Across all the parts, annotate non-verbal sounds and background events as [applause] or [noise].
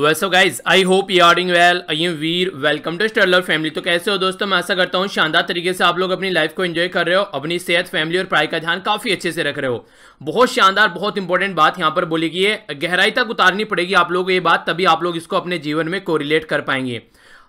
वेलसो guys I hope you are doing well I am Veer welcome to stellar family तो कैसे हो दोस्तों मैं ऐसा करता हूँ शानदार तरीके से आप लोग अपनी लाइफ को एंजॉय कर रहे हो अपनी सेहत फैमिली और पढ़ाई का ध्यान काफ़ी अच्छे से रख रहे हो बहुत शानदार बहुत इंपॉर्टेंट बात यहाँ पर बोली गई है गहराई तक उतारनी पड़ेगी आप लोग को ये बात तभी आप लोग इसको अपने जीवन में कोरिलेट कर पाएंगे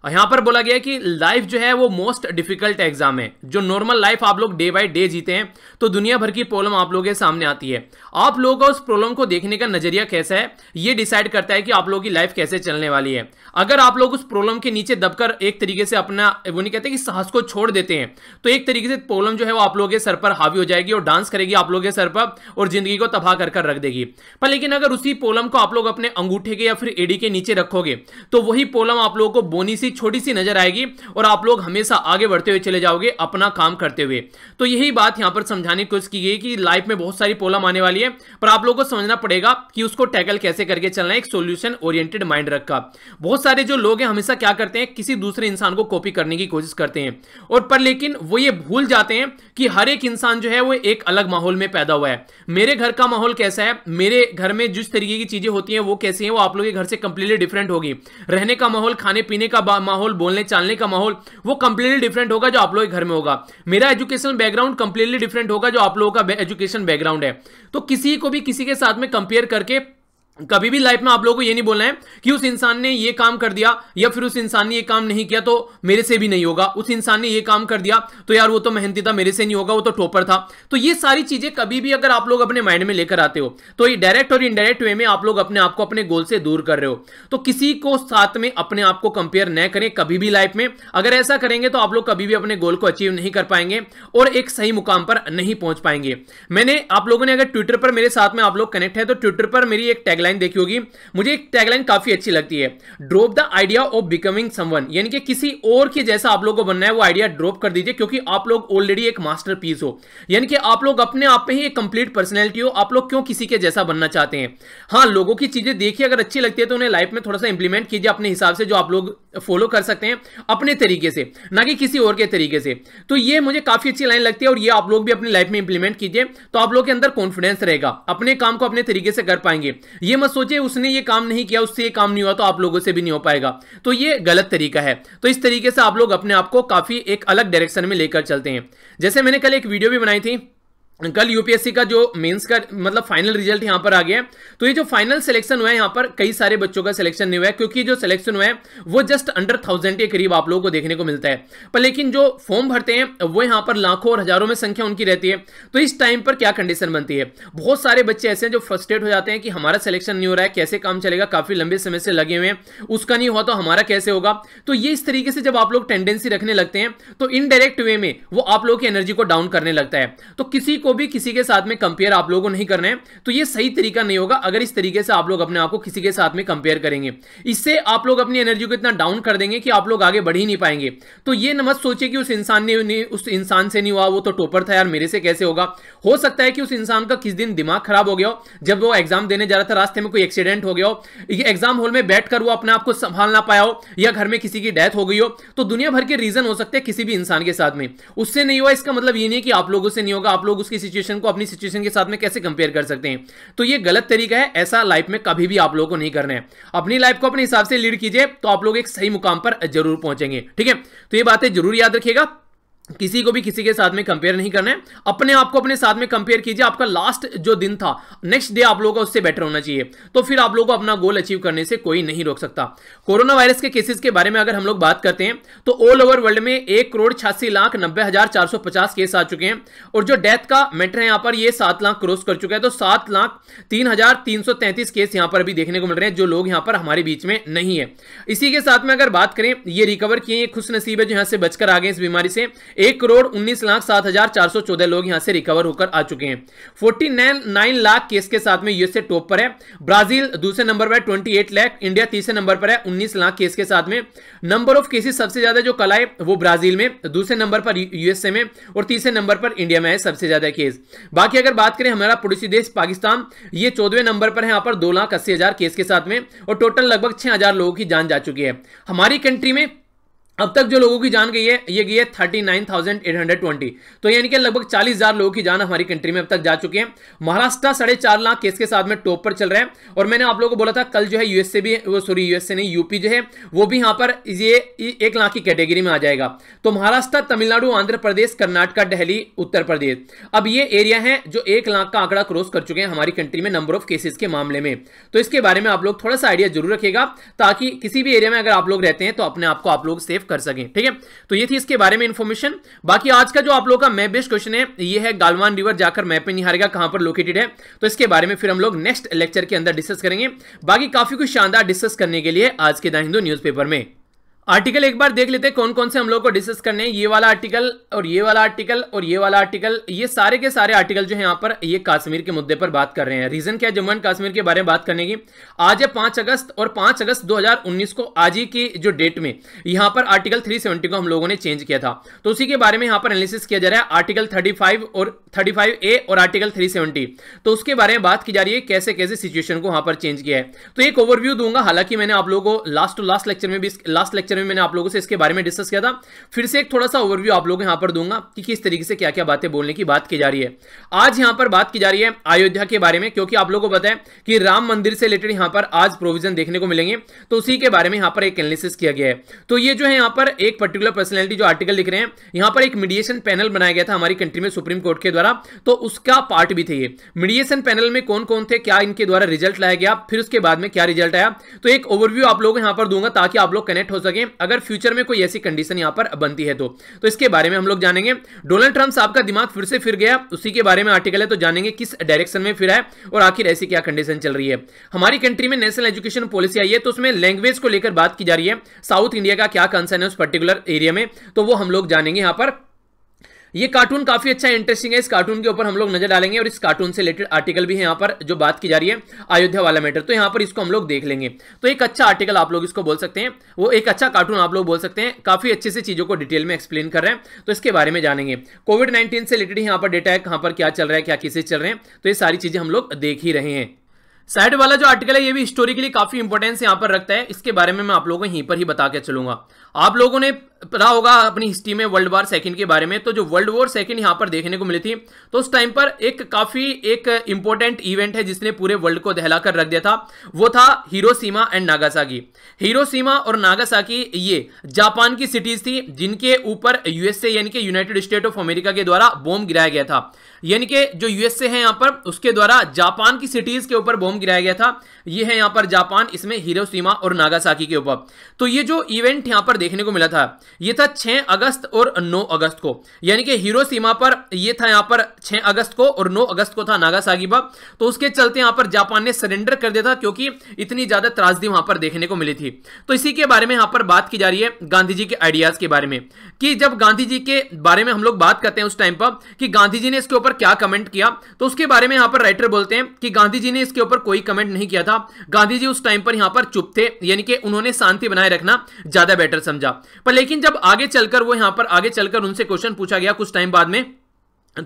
यहां पर बोला गया कि लाइफ जो है वो मोस्ट डिफिकल्ट एग्जाम है जो नॉर्मल लाइफ आप लोग डे बाय डे जीते हैं तो दुनिया भर की प्रॉब्लम आप लोगों के सामने आती है आप लोगों का उस प्रॉब्लम को देखने का नजरिया कैसा है ये डिसाइड करता है कि आप लोगों की लाइफ कैसे चलने वाली है अगर आप लोग उस प्रॉब्लम के नीचे दबकर एक तरीके से अपना वो नहीं कहते कि साहस को छोड़ देते हैं तो एक तरीके से प्रॉब्लम जो है वो आप लोगों के सर पर हावी हो जाएगी और डांस करेगी आप लोगों के सर पर और जिंदगी को तबाह कर कर रख देगी पर लेकिन अगर उसी प्रॉब्लम को आप लोग अपने अंगूठे के या फिर एडी के नीचे रखोगे तो वही प्रॉब्लम आप लोगों को बोनी सी छोटी सी नजर आएगी और आप लोग हमेशा आगे बढ़ते हुए चले जाओगे अपना काम करते हुए तो यही बात यहां पर समझाने की कोशिश की गई कि लाइफ में बहुत सारी प्रॉब्लम आने वाली है पर आप लोगों को समझना पड़ेगा कि उसको टैकल कैसे करके चलना है एक सोल्यूशन ओरिएंटेड माइंड रखा बहुत सारे जो लोग हैं हमेशा क्या करते हैं किसी दूसरे इंसान को कॉपी करने की कोशिश करते हैं और पर लेकिन वो ये भूल जाते हैं कि हर एक इंसान जो है वो एक अलग माहौल में पैदा हुआ है मेरे घर का माहौल कैसा है मेरे घर में जिस तरीके की चीजें होती हैं वो कैसी हैं वो आप लोगों के घर से कंप्लीटली डिफरेंट होगी रहने का माहौल खाने पीने का माहौल बोलने चालने का माहौल वो कंप्लीटली डिफरेंट होगा जो आप लोग के घर में होगा मेरा एजुकेशन बैकग्राउंड कंप्लीटली डिफरेंट होगा जो आप लोगों का एजुकेशन बैकग्राउंड है तो किसी को भी किसी के साथ में कंपेयर करके कभी भी लाइफ में आप लोगों को ये नहीं बोलना है कि उस इंसान ने ये काम कर दिया या फिर उस इंसान ने ये काम नहीं किया तो मेरे से भी नहीं होगा उस इंसान ने ये काम कर दिया तो यार वो तो मेहनती था मेरे से नहीं होगा वो तो टोपर था तो ये सारी चीजें कभी भी अगर आप लोग अपने माइंड में लेकर आते हो तो ये डायरेक्ट और इनडायरेक्ट वे में आप लोग अपने आप को अपने गोल से दूर कर रहे हो तो किसी को साथ में अपने आप को कंपेयर न करें कभी भी लाइफ में अगर ऐसा करेंगे तो आप लोग कभी भी अपने गोल को अचीव नहीं कर पाएंगे और एक सही मुकाम पर नहीं पहुंच पाएंगे मैंने आप लोगों ने अगर ट्विटर पर मेरे साथ में आप लोग कनेक्ट है तो ट्विटर पर मेरी एक टैगलाइन टैगलाइन देखी होगी मुझे एक टैगलाइन काफी अच्छी लगती है drop the idea of becoming someone यानी कि किसी और के जैसा आप लोग को बनना है वो आइडिया ड्रॉप कर दीजिए क्योंकि आप लोग ऑलरेडी एक मास्टर हो यानी कि आप लोग अपने आप में ही एक कंप्लीट पर्सनैलिटी हो आप लोग क्यों किसी के जैसा बनना चाहते हैं हाँ लोगों की चीजें देखिए अगर अच्छी लगती है तो उन्हें लाइफ में थोड़ा सा इंप्लीमेंट कीजिए अपने हिसाब से जो आप लोग फॉलो कर सकते हैं अपने तरीके से ना कि किसी और के तरीके से तो ये मुझे काफ़ी अच्छी लाइन लगती है और ये आप लोग भी अपनी लाइफ में इंप्लीमेंट कीजिए तो आप लोग के अंदर कॉन्फिडेंस रहेगा अपने काम को अपने तरीके से कर पाएंगे ये मत सोचिए उसने ये काम नहीं किया उससे ये काम नहीं हुआ तो आप लोगों से भी नहीं हो पाएगा तो ये गलत तरीका है तो इस तरीके से आप लोग अपने आप को काफ़ी एक अलग डायरेक्शन में लेकर चलते हैं जैसे मैंने कल एक वीडियो भी बनाई थी कल यूपीएससी का जो मेंस का मतलब फाइनल रिजल्ट यहां पर आ गया तो ये जो फाइनल सिलेक्शन हुआ है यहां पर कई सारे बच्चों का सिलेक्शन नहीं हुआ है क्योंकि जो सिलेक्शन हुआ है वो जस्ट अंडर थाउजेंड के करीब आप लोगों को देखने को मिलता है पर लेकिन जो फॉर्म भरते हैं वो यहां पर लाखों और हजारों में संख्या उनकी रहती है तो इस टाइम पर क्या कंडीशन बनती है बहुत सारे बच्चे ऐसे हैं जो फ्रस्ट्रेट हो जाते हैं कि हमारा सिलेक्शन नहीं हो रहा है कैसे काम चलेगा काफी लंबे समय से लगे हुए हैं उसका नहीं हुआ तो हमारा कैसे होगा तो ये इस तरीके से जब आप लोग टेंडेंसी रखने लगते हैं तो इनडायरेक्ट वे में वो आप लोग की एनर्जी को डाउन करने लगता है तो किसी को को भी किसी के साथ में कंपेयर आप लोगों को नहीं करना है तो ये सही तरीका नहीं होगा अगर इस तरीके से आप लोग अपने आप को किसी के साथ में कंपेयर करेंगे इससे आप लोग अपनी एनर्जी को इतना डाउन कर देंगे कि आप लोग आगे बढ़ ही नहीं पाएंगे तो ये न मत सोचे कि उस इंसान ने उस इंसान से नहीं हुआ वो तो टोपर था यार मेरे से कैसे होगा हो सकता है कि उस इंसान का किस दिन दिमाग खराब हो गया जब वो एग्जाम देने जा रहा था रास्ते में कोई एक्सीडेंट हो गया हो एग्जाम हॉल में बैठ वो अपने आप को संभाल ना पाया हो या घर में किसी की डेथ हो गई हो तो दुनिया भर के रीजन हो सकते हैं किसी भी इंसान के साथ में उससे नहीं हुआ इसका मतलब ये नहीं कि आप लोगों से नहीं होगा आप लोग उसके की सिचुएशन को अपनी सिचुएशन के साथ में कैसे कंपेयर कर सकते हैं तो ये गलत तरीका है ऐसा लाइफ में कभी भी आप लोगों को नहीं करना है अपनी लाइफ को अपने हिसाब से लीड कीजिए तो आप लोग एक सही मुकाम पर जरूर पहुंचेंगे ठीक है तो ये बातें जरूर याद रखिएगा किसी को भी किसी के साथ में कंपेयर नहीं करना है अपने आप को अपने साथ में कंपेयर कीजिए आपका लास्ट जो दिन था नेक्स्ट डे आप लोगों का उससे बेटर होना चाहिए तो फिर आप लोगों को अपना गोल अचीव करने से कोई नहीं रोक सकता कोरोना वायरस के केसेस के बारे में अगर हम लोग बात करते हैं तो ऑल ओवर वर्ल्ड में एक करोड़ छियासी लाख नब्बे हजार चार सौ पचास केस आ चुके हैं और जो डेथ का मैटर है यहाँ पर ये सात लाख क्रॉस कर चुका है तो सात लाख तीन हजार तीन सौ तैंतीस केस यहाँ पर अभी देखने को मिल रहे हैं जो लोग यहाँ पर हमारे बीच में नहीं है इसी के साथ में अगर बात करें ये रिकवर किए खुश नसीब है जो यहाँ से बचकर आ गए इस बीमारी से एक करोड़ उन्नीस लाख सात हजार चार सौ चौदह लोग यहां से रिकवर होकर आ चुके हैं forty nine nine lakh case के साथ में यूएसए टॉप पर है ब्राजील दूसरे नंबर पर ट्वेंटी एट लाख इंडिया तीसरे नंबर पर है उन्नीस लाख केस के साथ में नंबर ऑफ केसेस सबसे ज्यादा जो कल आए वो ब्राजील में दूसरे नंबर पर यूएसए में और तीसरे नंबर पर इंडिया में है सबसे ज्यादा केस बाकी अगर बात करें हमारा पड़ोसी देश पाकिस्तान ये चौदवे नंबर पर है यहाँ पर दो लाख अस्सी हजार केस के साथ में और टोटल लगभग छह हजार लोगों की जान जा चुकी है हमारी कंट्री में अब तक जो लोगों की जान गई है ये गई है thirty nine thousand eight hundred twenty तो यानी कि लगभग चालीस हजार लोगों की जान हमारी कंट्री में अब तक जा चुकी है महाराष्ट्र साढ़े चार लाख केस के साथ में टॉप पर चल रहा है और मैंने आप लोगों को बोला था कल जो है यूएसए भी वो सॉरी यूएस से नहीं यूपी जो है वो भी यहाँ पर ये एक लाख की कैटेगरी में आ जाएगा तो महाराष्ट्र तमिलनाडु आंध्र प्रदेश कर्नाटका डेहली उत्तर प्रदेश अब ये एरिया है जो एक लाख का आंकड़ा क्रॉस कर चुके हैं हमारी कंट्री में नंबर ऑफ केसेस के मामले में तो इसके बारे में आप लोग थोड़ा सा आइडिया जरूर रखेगा ताकि किसी भी एरिया में अगर आप लोग रहते हैं तो अपने आप को आप लोग सेफ कर सकें ठीक है तो ये थी इसके बारे में इंफॉर्मेशन बाकी आज का जो आप लोग का मैप बेस्ट क्वेश्चन है ये है गालवान रिवर जाकर मैप में निहारेगा कहां पर लोकेटेड है तो इसके बारे में फिर हम लोग नेक्स्ट लेक्चर के अंदर डिस्कस करेंगे बाकी काफी कुछ शानदार डिस्कस करने के लिए आज के द हिंदू न्यूज में आर्टिकल एक बार देख लेते हैं कौन कौन से हम लोग को डिस्कस करने हैं ये वाला आर्टिकल और ये वाला आर्टिकल और ये वाला आर्टिकल ये सारे के सारे आर्टिकल जो है यहाँ पर ये कश्मीर के मुद्दे पर बात कर रहे हैं रीजन क्या है जम्मू एंड कश्मीर के बारे में बात करने की आज है पांच अगस्त और पांच अगस्त 2019 को आज ही की जो डेट में यहाँ पर आर्टिकल थ्री को हम लोगों ने चेंज किया था तो उसी के बारे में यहाँ पर एनालिसिस किया जा रहा है आर्टिकल थर्टी और थर्टी ए और आर्टिकल थ्री तो उसके बारे में बात की जा रही है कैसे कैसे सिचुएशन को वहां पर चेंज किया है तो एक ओवरव्यू दूंगा हालांकि मैंने आप लोगों को लास्ट टू लास्ट लेक्चर में भी लास्ट लेक्चर में मैंने आप लोगों से इसके बारे में डिस्कस किया था फिर से एक थोड़ा सा ओवरव्यू आप लोग को यहाँ पर दूंगा कि किस तरीके से क्या क्या बातें बोलने की बात की जा रही है आज यहाँ पर बात की जा रही है अयोध्या के बारे में क्योंकि आप लोगों को बताए कि राम मंदिर से रिलेटेड यहाँ पर आज प्रोविजन देखने को मिलेंगे तो उसी के बारे में यहाँ पर एक एनालिसिस किया गया है तो ये जो है यहाँ पर एक पर्टिकुलर पर्सनैलिटी जो आर्टिकल लिख रहे हैं यहाँ पर एक मीडिएशन पैनल बनाया गया था हमारी कंट्री में सुप्रीम कोर्ट के द्वारा तो उसका पार्ट भी थे ये मीडिएशन पैनल में कौन कौन थे क्या इनके द्वारा रिजल्ट लाया गया फिर उसके बाद में क्या रिजल्ट आया तो एक ओवरव्यू आप लोग यहाँ पर दूंगा ताकि आप लोग कनेक्ट हो सके सके अगर फ्यूचर में कोई ऐसी कंडीशन यहां पर बनती है तो तो इसके बारे में हम लोग जानेंगे डोनाल्ड ट्रंप साहब का दिमाग फिर से फिर गया उसी के बारे में आर्टिकल है तो जानेंगे किस डायरेक्शन में फिर है और आखिर ऐसी क्या कंडीशन चल रही है हमारी कंट्री में नेशनल एजुकेशन पॉलिसी आई है तो उसमें लैंग्वेज को लेकर बात की जा रही है साउथ इंडिया का क्या कंसर्न है उस पर्टिकुलर एरिया में तो वो हम लोग जानेंगे यहां पर ये कार्टून काफी अच्छा इंटरेस्टिंग है इस कार्टून के ऊपर हम लोग नजर डालेंगे और इस कार्टून से रिलेटेड आर्टिकल भी है यहाँ पर जो बात की जा रही है अयोध्या वाला मैटर तो यहाँ पर इसको हम लोग देख लेंगे तो एक अच्छा आर्टिकल आप लोग इसको बोल सकते हैं वो एक अच्छा कार्टून आप लोग बोल सकते हैं काफी अच्छे से चीजों को डिटेल में एक्सप्लेन कर रहे हैं तो इसके बारे में जानेंगे कोविड नाइन्टीन से रिलेटेड यहाँ पर डेटा है कहाँ पर क्या चल रहा है क्या किसे चल रहे हैं तो ये सारी चीजें हम लोग देख ही रहे हैं साइड वाला जो आर्टिकल है ये भी हिस्टोरिकली काफी इंपॉर्टेंस यहाँ पर रखता है इसके बारे में मैं आप लोगों को यहीं पर ही बता के चलूंगा आप लोगों ने पता होगा अपनी हिस्ट्री में वर्ल्ड वार सेकंड के बारे में तो जो वर्ल्ड वॉर सेकंड यहाँ पर देखने को मिली थी तो उस टाइम पर एक काफी एक इंपॉर्टेंट इवेंट है जिसने पूरे वर्ल्ड को दहलाकर रख दिया था वो था हीरो एंड नागासाकी हीरोसीमा और नागासाकी ये जापान की सिटीज थी जिनके ऊपर यूएसए यानी कि यूनाइटेड स्टेट ऑफ अमेरिका के द्वारा बॉम्ब गिराया गया था यानी कि जो यूएसए है यहाँ पर उसके द्वारा जापान की सिटीज के ऊपर बॉम्ब बम गिराया गया था यह है यहां पर जापान इसमें हीरो और नागासाकी के ऊपर तो ये जो इवेंट यहां पर देखने को मिला था ये था 6 अगस्त और 9 अगस्त को यानी कि हीरो पर ये था यहां पर 6 अगस्त को और 9 अगस्त को था नागासाकी पर तो उसके चलते यहां पर जापान ने सरेंडर कर दिया था क्योंकि इतनी ज़्यादा त्रासदी वहां पर देखने को मिली थी तो इसी के बारे में यहां पर बात की जा रही है गांधी जी के आइडियाज़ के बारे में कि जब गांधी जी के बारे में हम लोग बात करते हैं उस टाइम पर कि गांधी जी ने इसके ऊपर क्या कमेंट किया तो उसके बारे में यहां पर राइटर बोलते हैं कि गांधी जी ने इसके ऊपर कोई कमेंट नहीं किया था गांधी जी उस टाइम पर यहां पर चुप थे यानी कि उन्होंने शांति बनाए रखना ज्यादा बेटर समझा पर लेकिन जब आगे चलकर वो यहां पर आगे चलकर उनसे क्वेश्चन पूछा गया कुछ टाइम बाद में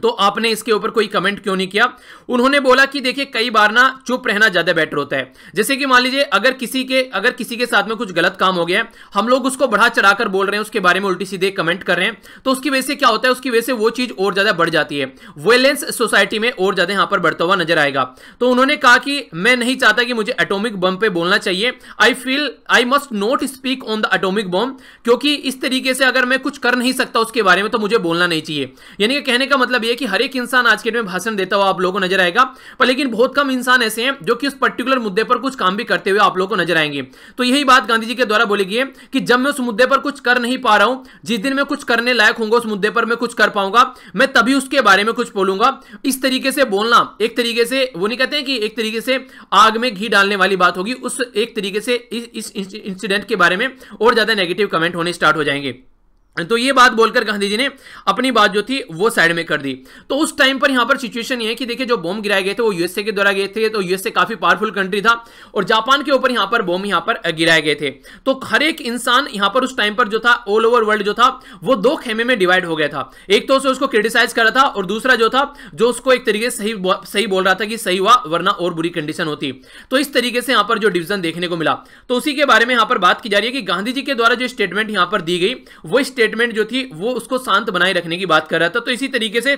तो आपने इसके ऊपर कोई कमेंट क्यों नहीं किया उन्होंने बोला कि देखिए कई बार ना चुप रहना ज्यादा बेटर होता है जैसे कि मान लीजिए अगर किसी के अगर किसी के साथ में कुछ गलत काम हो गया हम लोग उसको बढ़ा चढ़ाकर बोल रहे हैं उसके बारे में उल्टी सीधे कमेंट कर रहे हैं तो उसकी वजह से क्या होता है उसकी वजह से वो चीज और ज्यादा बढ़ जाती है वेलेंस सोसाइटी में और ज्यादा यहां पर बढ़ता हुआ नजर आएगा तो उन्होंने कहा कि मैं नहीं चाहता कि मुझे एटोमिक बम पे बोलना चाहिए I feel I must not speak on the atomic bomb क्योंकि इस तरीके से अगर मैं कुछ कर नहीं सकता उसके बारे में तो मुझे बोलना नहीं चाहिए यानी कहने का मतलब मतलब ये कि हर एक इंसान आज के डेट में भाषण देता हुआ आप लोगों को नजर आएगा पर लेकिन बहुत कम इंसान ऐसे हैं जो कि उस पर्टिकुलर मुद्दे पर कुछ काम भी करते हुए आप लोगों को नजर आएंगे तो यही बात गांधी जी के द्वारा बोली गई है कि जब मैं उस मुद्दे पर कुछ कर नहीं पा रहा हूं जिस दिन मैं कुछ करने लायक होंगे उस मुद्दे पर मैं कुछ कर पाऊंगा मैं तभी उसके बारे में कुछ बोलूंगा इस तरीके से बोलना एक तरीके से वो नहीं कहते हैं कि एक तरीके से आग में घी डालने वाली बात होगी उस एक तरीके से इस इंसिडेंट के बारे में और ज्यादा नेगेटिव कमेंट होने स्टार्ट हो जाएंगे तो ये बात बोलकर गांधी जी ने अपनी बात जो थी वो साइड में कर दी तो उस टाइम पर यहां पर सिचुएशन ये है कि देखिए जो बॉम्ब गिराए गए थे वो यूएसए के द्वारा गए थे तो यूएसए काफी पावरफुल कंट्री था और जापान के ऊपर यहां पर बॉम्ब यहां पर गिराए गए थे तो हर एक इंसान यहां पर उस टाइम पर जो था ऑल ओवर वर्ल्ड जो था वो दो खेमे में डिवाइड हो गया था एक तो उसको क्रिटिसाइज कर रहा था और दूसरा जो था जो उसको एक तरीके से सही सही बोल रहा था कि सही हुआ वरना और बुरी कंडीशन होती तो इस तरीके से यहां पर जो डिविजन देखने को मिला तो उसी के बारे में यहां पर बात की जा रही है कि गांधी जी के द्वारा जो स्टेटमेंट यहां पर दी गई वो स्टेटमेंट जो थी वो उसको शांत बनाए रखने की बात कर रहा था तो इसी तरीके से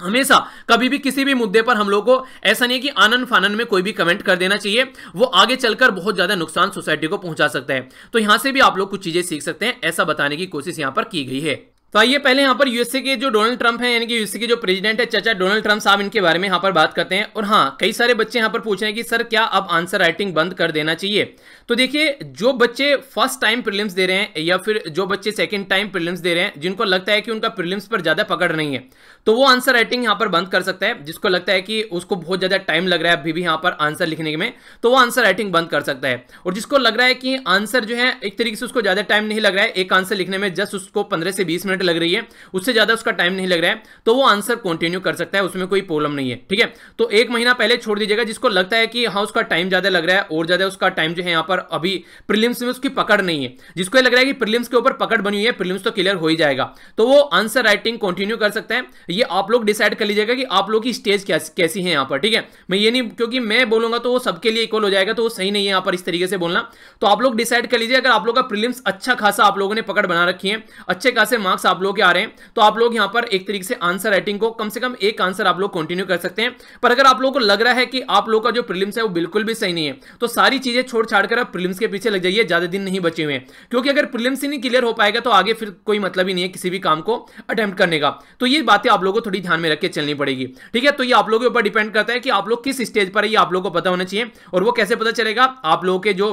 हमेशा कभी भी किसी भी मुद्दे पर हम लोग को ऐसा नहीं है कि आनंद फानन में कोई भी कमेंट कर देना चाहिए वो आगे चलकर बहुत ज्यादा नुकसान सोसाइटी को पहुंचा सकता है तो यहां से भी आप लोग कुछ चीजें सीख सकते हैं ऐसा बताने की कोशिश यहां पर की गई है तो आइए पहले यहाँ पर यूएसए के जो डोनाल्ड ट्रंप हैं यानी कि यूएसए के जो प्रेसिडेंट है चाचा डोनाल्ड ट्रंप साहब इनके बारे में यहाँ पर बात करते हैं और हाँ कई सारे बच्चे यहाँ पर पूछ रहे हैं कि सर क्या अब आंसर राइटिंग बंद कर देना चाहिए तो देखिए जो बच्चे फर्स्ट टाइम प्रीलिम्स दे रहे हैं या फिर जो बच्चे सेकंड टाइम प्रीलिम्स दे रहे हैं जिनको लगता है कि उनका प्रीलिम्स पर ज़्यादा पकड़ नहीं है तो वो आंसर राइटिंग यहां पर बंद कर सकता है जिसको लगता है कि उसको बहुत ज़्यादा टाइम लग रहा है अभी भी यहां पर आंसर लिखने में तो वो आंसर राइटिंग बंद कर सकता है और जिसको लग रहा है कि आंसर जो है एक तरीके से उसको ज़्यादा टाइम नहीं लग रहा है एक आंसर लिखने में जस्ट उसको पंद्रह से बीस मिनट लग रही है उससे ज़्यादा उसका टाइम नहीं लग रहा है तो वो आंसर कंटिन्यू कर सकता है उसमें कोई प्रॉब्लम नहीं है ठीक है तो एक महीना पहले छोड़ दीजिएगा जिसको लगता है कि हाँ उसका टाइम ज़्यादा लग रहा है और ज़्यादा उसका टाइम जो है यहाँ पर अभी प्रीलिम्स में उसकी पकड़ नहीं है जिसको लग रहा है कि प्रीलिम्स के ऊपर पकड़ बनी हुई है प्रीलिम्स तो क्लियर हो ही जाएगा तो वो आंसर राइटिंग कंटिन्यू कर सकते हैं ये आप लोग डिसाइड कर लीजिएगा कि आप लोग की स्टेज कैसी है यहाँ पर ठीक है मैं ये नहीं क्योंकि मैं बोलूंगा तो वो सबके लिए इक्वल हो जाएगा तो वो सही नहीं है यहाँ पर इस तरीके से बोलना तो आप लोग डिसाइड कर लीजिए अगर आप लोग का प्रीलिम्स अच्छा खासा आप लोगों ने पकड़ बना रखी है अच्छे खासे मार्क्स आप लोग के आ रहे हैं तो आप लोग यहाँ पर एक तरीके से आंसर राइटिंग को कम से कम एक आंसर आप लोग कंटिन्यू कर सकते हैं पर अगर आप लोगों को लग रहा है कि आप लोग का जो प्रिलिम्स है वो बिल्कुल भी सही नहीं है तो सारी चीजें छोड़ छाड़ कर ना प्रिलिम्स के पीछे लग जाइए ज़्यादा दिन नहीं बचे हुए क्योंकि अगर प्रिलिम्स ही नहीं क्लियर हो पाएगा तो आगे फिर कोई मतलब ही नहीं है किसी भी काम को अटेम्प्ट करने का तो ये बातें आप लोगों को थोड़ी ध्यान में रखकर चलनी पड़ेगी ठीक है तो ये आप लोगों के ऊपर डिपेंड करता है कि आप लोग किस स्टेज पर है ये आप लोगों को पता होना चाहिए और वो कैसे पता चलेगा आप लोगों के जो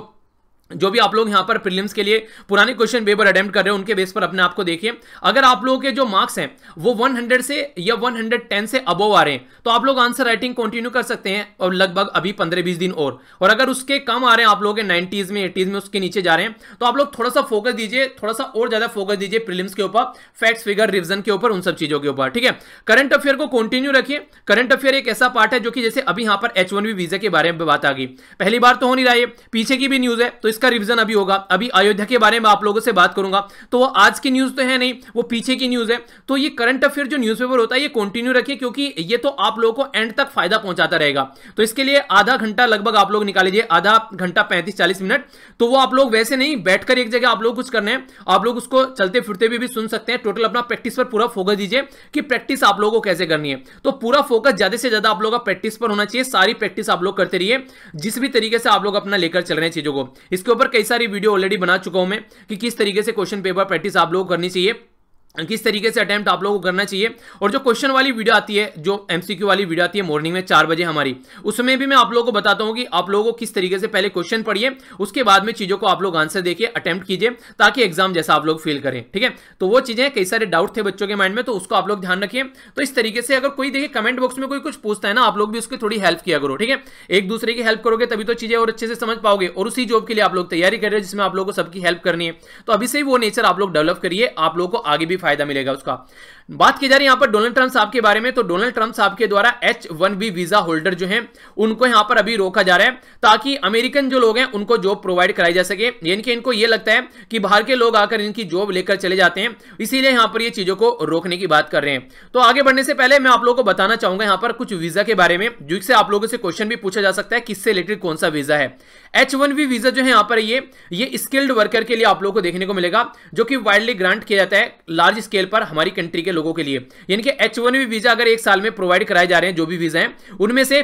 जो भी आप लोग यहाँ पर प्रीलिम्स के लिए पुराने क्वेश्चन पेपर अटेम्प्ट कर रहे हैं उनके बेस पर अपने आप को देखिए अगर आप लोगों के जो मार्क्स हैं वो 100 से या 110 से अबव आ रहे हैं तो आप लोग आंसर राइटिंग कंटिन्यू कर सकते हैं और लगभग अभी 15-20 दिन और और अगर उसके कम आ रहे हैं आप लोग के नाइन्टीज़ में एटीज़ में उसके नीचे जा रहे हैं तो आप लोग थोड़ा सा फोकस दीजिए थोड़ा सा और ज़्यादा फोकस दीजिए प्रिलिम्स के ऊपर फैक्ट्स फिगर रिविजन के ऊपर उन सब चीज़ों के ऊपर ठीक है करंट अफेयर को कंटिन्यू रखिए करंट अफेयर एक ऐसा पार्ट है जो कि जैसे अभी यहाँ पर एच वीज़ा के बारे में बात आ गई पहली बार तो हो नहीं रहा है पीछे की भी न्यूज़ है तो इस जिसका रिविजन अभी होगा अभी अयोध्या के बारे में आप लोगों से बात करूंगा तो वो आज की न्यूज तो है नहीं वो पीछे की न्यूज है तो ये करंट अफेयर जो न्यूज़पेपर होता है ये कंटिन्यू रखिए क्योंकि ये तो आप लोगों को एंड तक फायदा पहुंचाता रहेगा तो इसके लिए आधा घंटा लगभग आप लोग निकाल लीजिए आधा घंटा पैंतीस चालीस मिनट तो वो आप लोग वैसे नहीं बैठकर एक जगह आप लोग कुछ करने आप लोग उसको चलते फिरते भी, भी सुन सकते हैं टोटल अपना प्रैक्टिस पर पूरा फोकस दीजिए कि प्रैक्टिस आप लोगों को कैसे करनी है तो पूरा फोकस ज्यादा से ज्यादा आप लोग का प्रैक्टिस पर होना चाहिए सारी प्रैक्टिस आप लोग करते रहिए जिस भी तरीके से आप लोग अपना लेकर चल रहे हैं चीजों को इसके इसके ऊपर कई सारी वीडियो ऑलरेडी बना चुका हूं मैं कि किस तरीके से क्वेश्चन पेपर प्रैक्टिस आप लोग करनी चाहिए किस तरीके से अटैम्प्ट आप लोगों को करना चाहिए और जो क्वेश्चन वाली वीडियो आती है जो एमसीक्यू वाली वीडियो आती है मॉर्निंग में चार बजे हमारी उसमें भी मैं आप लोगों को बताता हूँ कि आप लोगों को किस तरीके से पहले क्वेश्चन पढ़िए उसके बाद में चीज़ों को आप लोग आंसर देखिए अटैम्प्ट कीजिए ताकि एग्जाम जैसा आप लोग फील करें ठीक है तो वो चीज़ें कई सारे डाउट थे बच्चों के माइंड में तो उसको आप लोग ध्यान रखिए तो इस तरीके से अगर कोई देखिए कमेंट बॉक्स में कोई कुछ पूछता है ना आप लोग भी उसकी थोड़ी हेल्प किया करो ठीक है एक दूसरे की हेल्प करोगे तभी तो चीज़ें और अच्छे से समझ पाओगे और उसी जॉब के लिए आप लोग तैयारी कर रहे हैं जिसमें आप लोगों को सबकी हेल्प करनी है तो अभी से ही वो नेचर आप लोग डेवलप करिए आप लोग को आगे भी फायदा मिलेगा उसका बात की जा रही है यहाँ पर डोनाल्ड ट्रंप साहब के बारे में तो डोनाल्ड ट्रंप साहब के द्वारा H one B visa holder जो हैं उनको यहां पर अभी रोका जा रहा है ताकि अमेरिकन जो लोग हैं उनको जॉब प्रोवाइड कराई जा सके यानी कि इनको यह लगता है कि बाहर के लोग आकर इनकी जॉब लेकर चले जाते हैं इसीलिए यहां पर ये चीजों को रोकने की बात कर रहे हैं तो आगे बढ़ने से पहले मैं आप लोगों को बताना चाहूंगा यहां पर कुछ वीजा के बारे में जिससे आप लोगों से क्वेश्चन भी पूछा जा सकता है किससे रिलेटेड कौन सा वीजा है एच वन बी वीजा जो है यहां पर ये ये स्किल्ड वर्कर के लिए आप लोगों को देखने को मिलेगा जो कि वाइडली ग्रांट किया जाता है लार्ज स्केल पर हमारी कंट्री के लोगों के लिए यानी कि एच वीज़ा अगर एक साल में प्रोवाइड कराए जा रहे हैं जो भी वीज़ा हैं उनमें से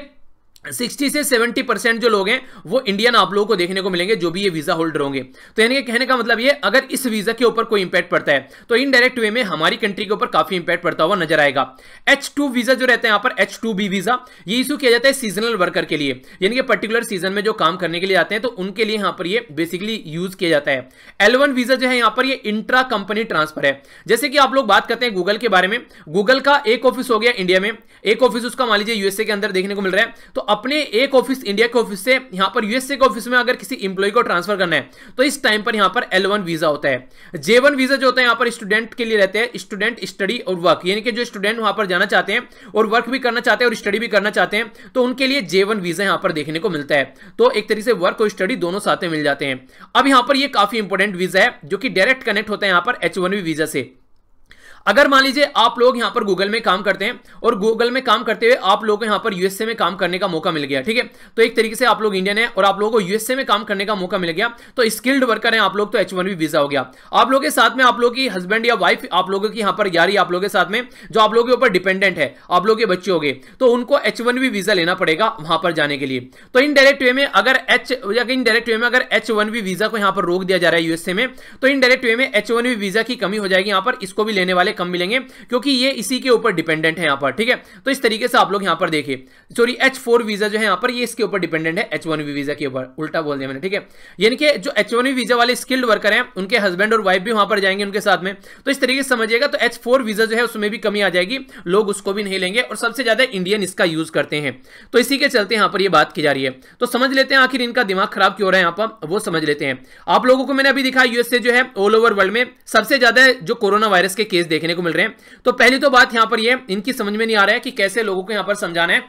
60 से 70 परसेंट जो लोग हैं वो इंडियन आप लोगों को देखने को मिलेंगे जो भी ये वीज़ा होल्डर होंगे तो यानी कहने का मतलब ये अगर इस वीज़ा के ऊपर कोई इंपैक्ट पड़ता है तो इनडायरेक्ट वे में हमारी कंट्री के ऊपर काफ़ी इंपैक्ट पड़ता हुआ नजर आएगा एच टू वीज़ा जो रहता है यहाँ पर एच टू बी वीज़ा ये इशू किया जाता है सीजनल वर्कर के लिए यानी कि पर्टिकुलर सीजन में जो काम करने के लिए आते हैं तो उनके लिए यहाँ पर ये बेसिकली यूज़ किया जाता है एल वीज़ा जो है यहाँ पर ये इंट्रा कंपनी ट्रांसफर है जैसे कि आप लोग बात करते हैं गूगल के बारे में गूगल का एक ऑफिस हो गया इंडिया में एक ऑफिस उसका मान लीजिए यूएसए के अंदर देखने को मिल रहा है तो अपने एक ऑफिस इंडिया के ऑफिस से यहां पर यूएसए के ऑफिस में अगर किसी इंप्लॉय को ट्रांसफर करना है तो इस टाइम पर यहां पर एल वीजा होता है जे वीजा जो होता है यहां पर स्टूडेंट के लिए रहते हैं स्टूडेंट स्टडी और वर्क यानी कि जो स्टूडेंट वहां पर जाना चाहते हैं और वर्क भी करना चाहते हैं और स्टडी भी करना चाहते हैं तो उनके लिए जे वीजा यहां पर देखने को मिलता है तो एक तरीके से वर्क और स्टडी दोनों साथ में मिल जाते हैं अब यहां पर यह काफी इंपोर्टेंट वीजा है जो कि डायरेक्ट कनेक्ट होता है यहां पर एच वीजा से अगर मान लीजिए आप लोग यहां पर गूगल में काम करते हैं और गूगल में काम करते हुए आप लोगों को यहाँ पर यूएसए में काम करने का मौका मिल गया ठीक है तो एक तरीके से आप लोग इंडियन है और आप लोगों को यूएसए में काम करने का मौका मिल गया तो स्किल्ड वर्कर है आप लोग तो एच वन वीजा हो गया आप लोगों के साथ में आप लोग की हस्बैंड या वाइफ आप लोगों की यहाँ पर यारी आप लोगों के साथ में जो आप लोगों के ऊपर डिपेंडेंट है आप लोग के बच्चे हो गए तो उनको एच वन वीजा लेना पड़ेगा वहां पर जाने के लिए तो इनडायरेक्ट वे में अगर एच इनडायरेक्ट वे में अगर एच वन वीजा को यहां पर रोक दिया जा रहा है यूएसए में तो इनडायरेक्ट वे में एच वन वीजा की कमी हो जाएगी यहां पर इसको भी लेने वाले कम मिलेंगे क्योंकि ये इसी के ऊपर डिपेंडेंट है यहाँ पर ठीक है तो इस तरीके से आप लोग यहाँ पर देखिए सॉरी एच फोर वीजा जो है यहाँ पर ये इसके ऊपर डिपेंडेंट है एच वन वीजा के ऊपर उल्टा बोल दिया मैंने ठीक है यानी कि जो एच वन वीजा वाले स्किल्ड वर्कर हैं उनके हस्बैंड और वाइफ भी वहां पर जाएंगे उनके साथ में तो इस तरीके से समझिएगा तो एच फोर वीजा जो है उसमें भी कमी आ जाएगी लोग उसको भी नहीं लेंगे और सबसे ज्यादा इंडियन इसका यूज करते हैं तो इसी के चलते यहाँ पर ये बात की जा रही है तो समझ लेते हैं आखिर इनका दिमाग खराब क्यों रहा है यहाँ पर वो समझ लेते हैं आप लोगों को मैंने अभी दिखा यूएसए जो है ऑल ओवर वर्ल्ड में सबसे ज्यादा जो कोरोना वायरस के केस देखे देखने को मिल रहे हैं तो पहली तो बात यहां पर ये इनकी समझ में नहीं आ रहा है कि कैसे लोगों को यहां पर समझाना है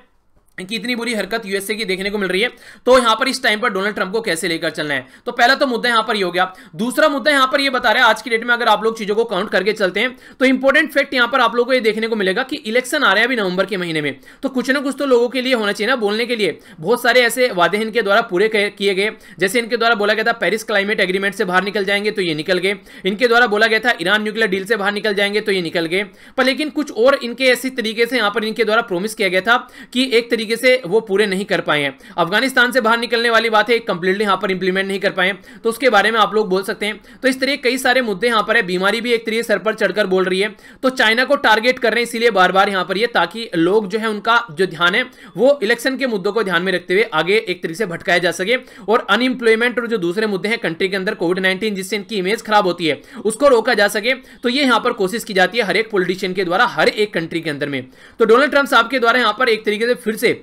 कि इतनी बुरी हरकत यूएसए की देखने को मिल रही है तो यहां पर इस टाइम पर डोनाल्ड ट्रंप को कैसे लेकर चलना है तो पहला तो मुद्दा यहां पर ये हो गया दूसरा मुद्दा यहां पर ये बता रहा है आज की डेट में अगर आप लोग चीजों को काउंट करके चलते हैं तो इंपॉर्टेंट फैक्ट यहां पर आप लोग को ये देखने को मिलेगा कि इलेक्शन आ रहे हैं अभी नवंबर के महीने में तो कुछ ना कुछ तो लोगों के लिए होना चाहिए ना बोलने के लिए बहुत सारे ऐसे वादे इनके द्वारा पूरे किए गए जैसे इनके द्वारा बोला गया था पेरिस क्लाइमेट एग्रीमेंट से बाहर निकल जाएंगे तो ये निकल गए इनके द्वारा बोला गया था ईरान न्यूक्लियर डील से बाहर निकल जाएंगे तो ये निकल गए पर लेकिन कुछ और इनके ऐसे तरीके से यहां पर इनके द्वारा प्रोमिस किया गया था कि एक तरीके तरीके से वो पूरे नहीं कर पाए हैं अफगानिस्तान से बाहर निकलने वाली बात है कंप्लीटली यहाँ पर इंप्लीमेंट नहीं कर पाए तो उसके बारे में आप लोग बोल सकते हैं तो इस तरह कई सारे मुद्दे यहाँ पर है बीमारी भी एक तरीके सर पर चढ़कर बोल रही है तो चाइना को टारगेट कर रहे हैं इसीलिए बार बार यहाँ पर ये ताकि लोग जो है उनका जो ध्यान है वो इलेक्शन के मुद्दों को ध्यान में रखते हुए आगे एक तरीके से भटकाया जा सके और अनएम्प्लॉयमेंट और जो दूसरे मुद्दे हैं कंट्री के अंदर कोविड नाइन्टीन जिससे इनकी इमेज खराब होती है उसको रोका जा सके तो ये यहाँ पर कोशिश की जाती है हर एक पॉलिटिशियन के द्वारा हर एक कंट्री के अंदर में तो डोनाल्ड ट्रंप साहब के द्वारा यहाँ पर एक तरीके से फिर से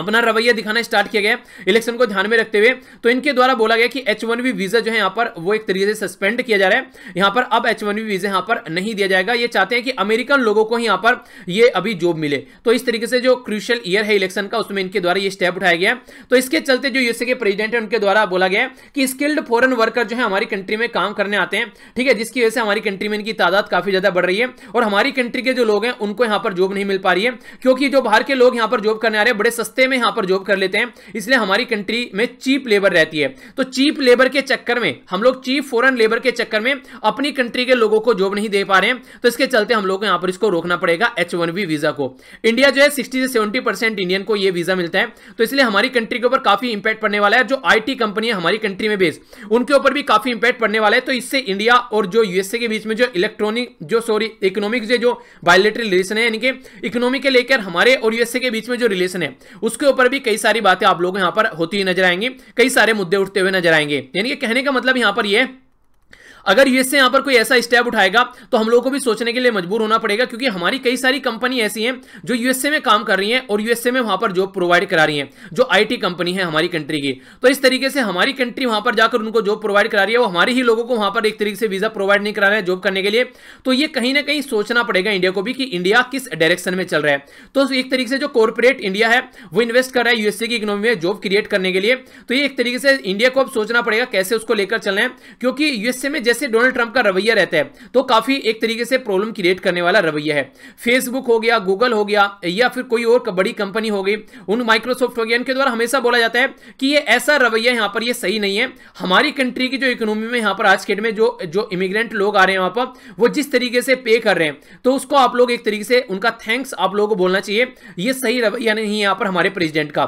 अपना रवैया दिखाना स्टार्ट किया गया इलेक्शन को ध्यान में रखते हुए तो इनके द्वारा बोला गया कि एच वन वी वीज़ा जो है यहाँ पर वो एक तरीके से सस्पेंड किया जा रहा है यहाँ पर अब एच वन वी वीज़ा यहाँ पर नहीं दिया जाएगा ये चाहते हैं कि अमेरिकन लोगों को ही यहाँ पर ये अभी जॉब मिले तो इस तरीके से जो क्रूशियल ईयर है इलेक्शन का उसमें इनके द्वारा ये स्टेप उठाया गया तो इसके चलते जो यूएसए के प्रेजिडेंट है उनके द्वारा बोला गया कि स्किल्ड फॉरन वर्कर जो है हमारी कंट्री में काम करने आते हैं ठीक है जिसकी वजह से हमारी कंट्री में इनकी तादाद काफ़ी ज़्यादा बढ़ रही है और हमारी कंट्री के जो लोग हैं उनको यहाँ पर जॉब नहीं मिल पा रही है क्योंकि जो बाहर के लोग यहाँ पर जॉब करने आ रहे हैं बड़े सस्ते सस्ते में यहां पर जॉब कर लेते हैं इसलिए हमारी कंट्री में चीप लेबर रहती है तो चीप लेबर के चक्कर में हम लोग चीप फॉरन लेबर के चक्कर में अपनी कंट्री के लोगों को जॉब नहीं दे पा रहे हैं तो इसके चलते हम लोग यहां पर इसको रोकना पड़ेगा एच वीजा को इंडिया जो है सिक्सटी से सेवेंटी इंडियन को यह वीजा मिलता है तो इसलिए हमारी कंट्री के ऊपर काफी इंपैक्ट पड़ने वाला है जो आई कंपनी है हमारी कंट्री में बेस उनके ऊपर भी काफी इंपैक्ट पड़ने वाला है तो इससे इंडिया और जो यूएसए के बीच में जो इलेक्ट्रॉनिक जो सॉरी इकोनॉमिक जो बायोलेटरल रिलेशन है यानी कि इकोनॉमी के लेकर हमारे और यूएसए के बीच में जो रिलेशन है उस उसके ऊपर भी कई सारी बातें आप लोग यहाँ पर होती नजर आएंगी कई सारे मुद्दे उठते हुए नजर आएंगे यानी कि कहने का मतलब यहाँ पर यह अगर यूएसए यहां पर कोई ऐसा स्टेप उठाएगा तो हम लोगों को भी सोचने के लिए मजबूर होना पड़ेगा क्योंकि हमारी कई सारी कंपनी ऐसी हैं जो यूएसए में काम कर रही हैं और यूएसए में वहां पर जॉब प्रोवाइड करा रही हैं जो आईटी कंपनी है हमारी कंट्री की तो इस तरीके से हमारी कंट्री वहां पर जाकर उनको जॉब प्रोवाइड करा रही है वो हमारे ही लोगों को वहां पर एक तरीके से वीजा प्रोवाइड नहीं करा रहे हैं जॉब करने के लिए तो ये कहीं ना कहीं सोचना पड़ेगा इंडिया को भी कि इंडिया किस डायरेक्शन में चल रहा है तो एक तरीके से जो कॉर्पोरेट इंडिया है वो इन्वेस्ट कर रहा है यूएसए की इकोनॉमी में जॉब क्रिएट करने के लिए तो ये एक तरीके से इंडिया को अब सोचना पड़ेगा कैसे उसको लेकर चलना है क्योंकि यूएसए में जैसे डोनाल्ड ट्रंप का रवैया रहता है तो काफ़ी एक तरीके से प्रॉब्लम क्रिएट करने वाला रवैया है फेसबुक हो गया गूगल हो गया या फिर कोई और बड़ी कंपनी हो गई उन माइक्रोसॉफ्ट हो गया इनके द्वारा हमेशा बोला जाता है कि ये ऐसा रवैया यहाँ पर ये सही नहीं है हमारी कंट्री की जो इकोनॉमी में यहाँ पर आज के डेट में जो जो इमिग्रेंट लोग आ रहे हैं वहाँ पर वो जिस तरीके से पे कर रहे हैं तो उसको आप लोग एक तरीके से उनका थैंक्स आप लोगों को बोलना चाहिए ये सही रवैया नहीं है यहाँ पर हमारे प्रेसिडेंट का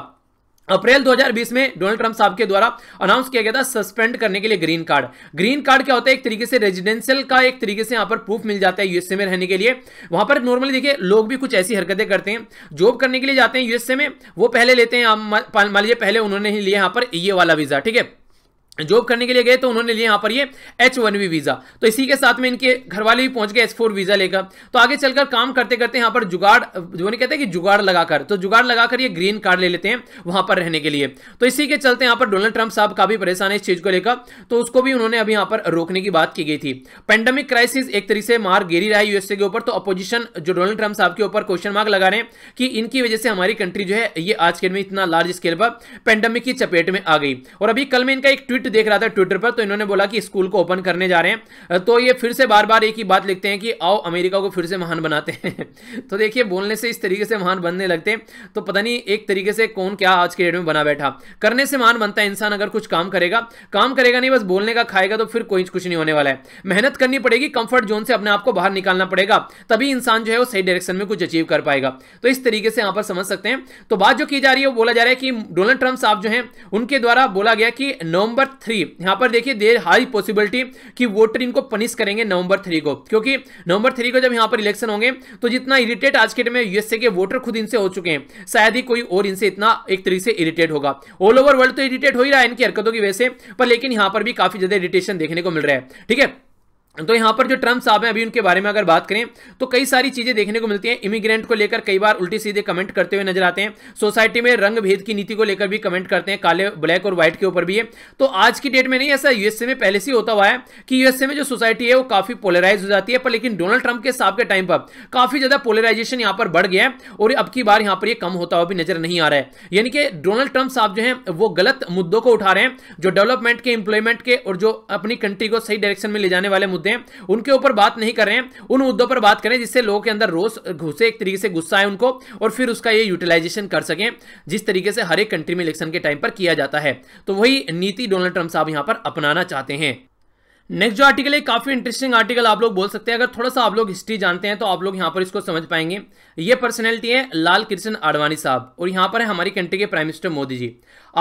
अप्रैल 2020 में डोनाल्ड ट्रंप साहब के द्वारा अनाउंस किया गया था सस्पेंड करने के लिए ग्रीन कार्ड ग्रीन कार्ड क्या होता है एक तरीके से रेजिडेंशियल का एक तरीके से यहाँ पर प्रूफ मिल जाता है यूएसए में रहने के लिए वहां पर नॉर्मली देखिए लोग भी कुछ ऐसी हरकतें करते हैं जॉब करने के लिए जाते हैं यूएसए में वो पहले लेते हैं मान लीजिए पहले उन्होंने ही लिया यहां पर ये वाला वीजा ठीक है जॉब करने के लिए गए तो उन्होंने लिए यहाँ पर ये एच वन वी वीज़ा तो इसी के साथ में इनके घर वाले भी पहुंच गए एच फोर वीज़ा लेकर तो आगे चलकर काम करते करते यहाँ पर जुगाड़ जो नहीं कहते हैं कि जुगाड़ लगाकर तो जुगाड़ लगाकर ये ग्रीन कार्ड ले लेते हैं वहां पर रहने के लिए तो इसी के चलते यहाँ पर डोनाल्ड ट्रंप साहब काफ़ी परेशान है इस चीज़ को लेकर तो उसको भी उन्होंने अभी यहाँ पर रोकने की बात की गई थी पेंडेमिक क्राइसिस एक तरीके से मार गेरी रहा है यूएसए के ऊपर तो अपोजिशन जो डोनाल्ड ट्रंप साहब के ऊपर क्वेश्चन मार्क लगा रहे हैं कि इनकी वजह से हमारी कंट्री जो है ये आज के में इतना लार्ज स्केल पर पेंडेमिक की चपेट में आ गई और अभी कल में इनका एक ट्वीट कमेंट देख रहा था ट्विटर पर तो इन्होंने बोला कि स्कूल को ओपन करने जा रहे हैं तो ये फिर से बार बार एक ही बात लिखते हैं कि आओ अमेरिका को फिर से महान बनाते हैं [laughs] तो देखिए बोलने से इस तरीके से महान बनने लगते हैं तो पता नहीं एक तरीके से कौन क्या आज के डेट में बना बैठा करने से महान बनता है इंसान अगर कुछ काम करेगा काम करेगा नहीं बस बोलने का खाएगा तो फिर कोई कुछ नहीं होने वाला है मेहनत करनी पड़ेगी कंफर्ट जोन से अपने आप को बाहर निकालना पड़ेगा तभी इंसान जो है वो सही डायरेक्शन में कुछ अचीव कर पाएगा तो इस तरीके से यहां पर समझ सकते हैं तो बात जो की जा रही है वो बोला जा रहा है कि डोनाल्ड ट्रंप साहब जो है उनके द्वारा बोला गया कि नवंबर थ्री यहां पर देखिए देर हाई पॉसिबिलिटी कि वोटर इनको पनिश करेंगे नवंबर थ्री को क्योंकि नवंबर थ्री को जब यहां पर इलेक्शन होंगे तो जितना इरिटेट आज के डेट में यूएसए के वोटर खुद इनसे हो चुके हैं शायद ही कोई और इनसे इतना एक तरीके से इरिटेट होगा ऑल ओवर वर्ल्ड तो इरिटेट हो ही रहा है इनकी हरकतों की वजह से पर लेकिन यहां पर भी काफी ज्यादा इरिटेशन देखने को मिल रहा है ठीक है तो यहाँ पर जो ट्रम्प साहब हैं अभी उनके बारे में अगर बात करें तो कई सारी चीज़ें देखने को मिलती हैं इमिग्रेंट को लेकर कई बार उल्टी सीधे कमेंट करते हुए नजर आते हैं सोसाइटी में रंग भेद की नीति को लेकर भी कमेंट करते हैं काले ब्लैक और व्हाइट के ऊपर भी है तो आज की डेट में नहीं ऐसा यूएसए में पहले से होता हुआ है कि यूएसए में जो सोसाइटी है वो काफ़ी पोलराइज हो जाती है पर लेकिन डोनाल्ड ट्रंप के साहब के टाइम पर काफ़ी ज़्यादा पोलराइजेशन यहाँ पर बढ़ गया है और अब की बार यहाँ पर कम होता हुआ भी नजर नहीं आ रहा है यानी कि डोनाल्ड ट्रंप साहब जो है वो गलत मुद्दों को उठा रहे हैं जो डेवलपमेंट के इंप्लॉयमेंट के और जो अपनी कंट्री को सही डायरेक्शन में ले जाने वाले मुद्दे होते हैं उनके ऊपर बात नहीं कर रहे हैं उन मुद्दों पर बात करें जिससे लोगों के अंदर रोज घुसे एक तरीके से गुस्सा है उनको और फिर उसका ये यूटिलाइजेशन कर सकें जिस तरीके से हर एक कंट्री में इलेक्शन के टाइम पर किया जाता है तो वही नीति डोनाल्ड ट्रंप साहब यहां पर अपनाना चाहते हैं नेक्स्ट जो आर्टिकल है काफ़ी इंटरेस्टिंग आर्टिकल आप लोग बोल सकते हैं अगर थोड़ा सा आप लोग हिस्ट्री जानते हैं तो आप लोग यहां पर इसको समझ पाएंगे ये पर्सनैलिटी है लाल कृष्ण आडवाणी साहब और यहां पर है हमारी कंट्री के प्राइम मिनिस्टर मोदी जी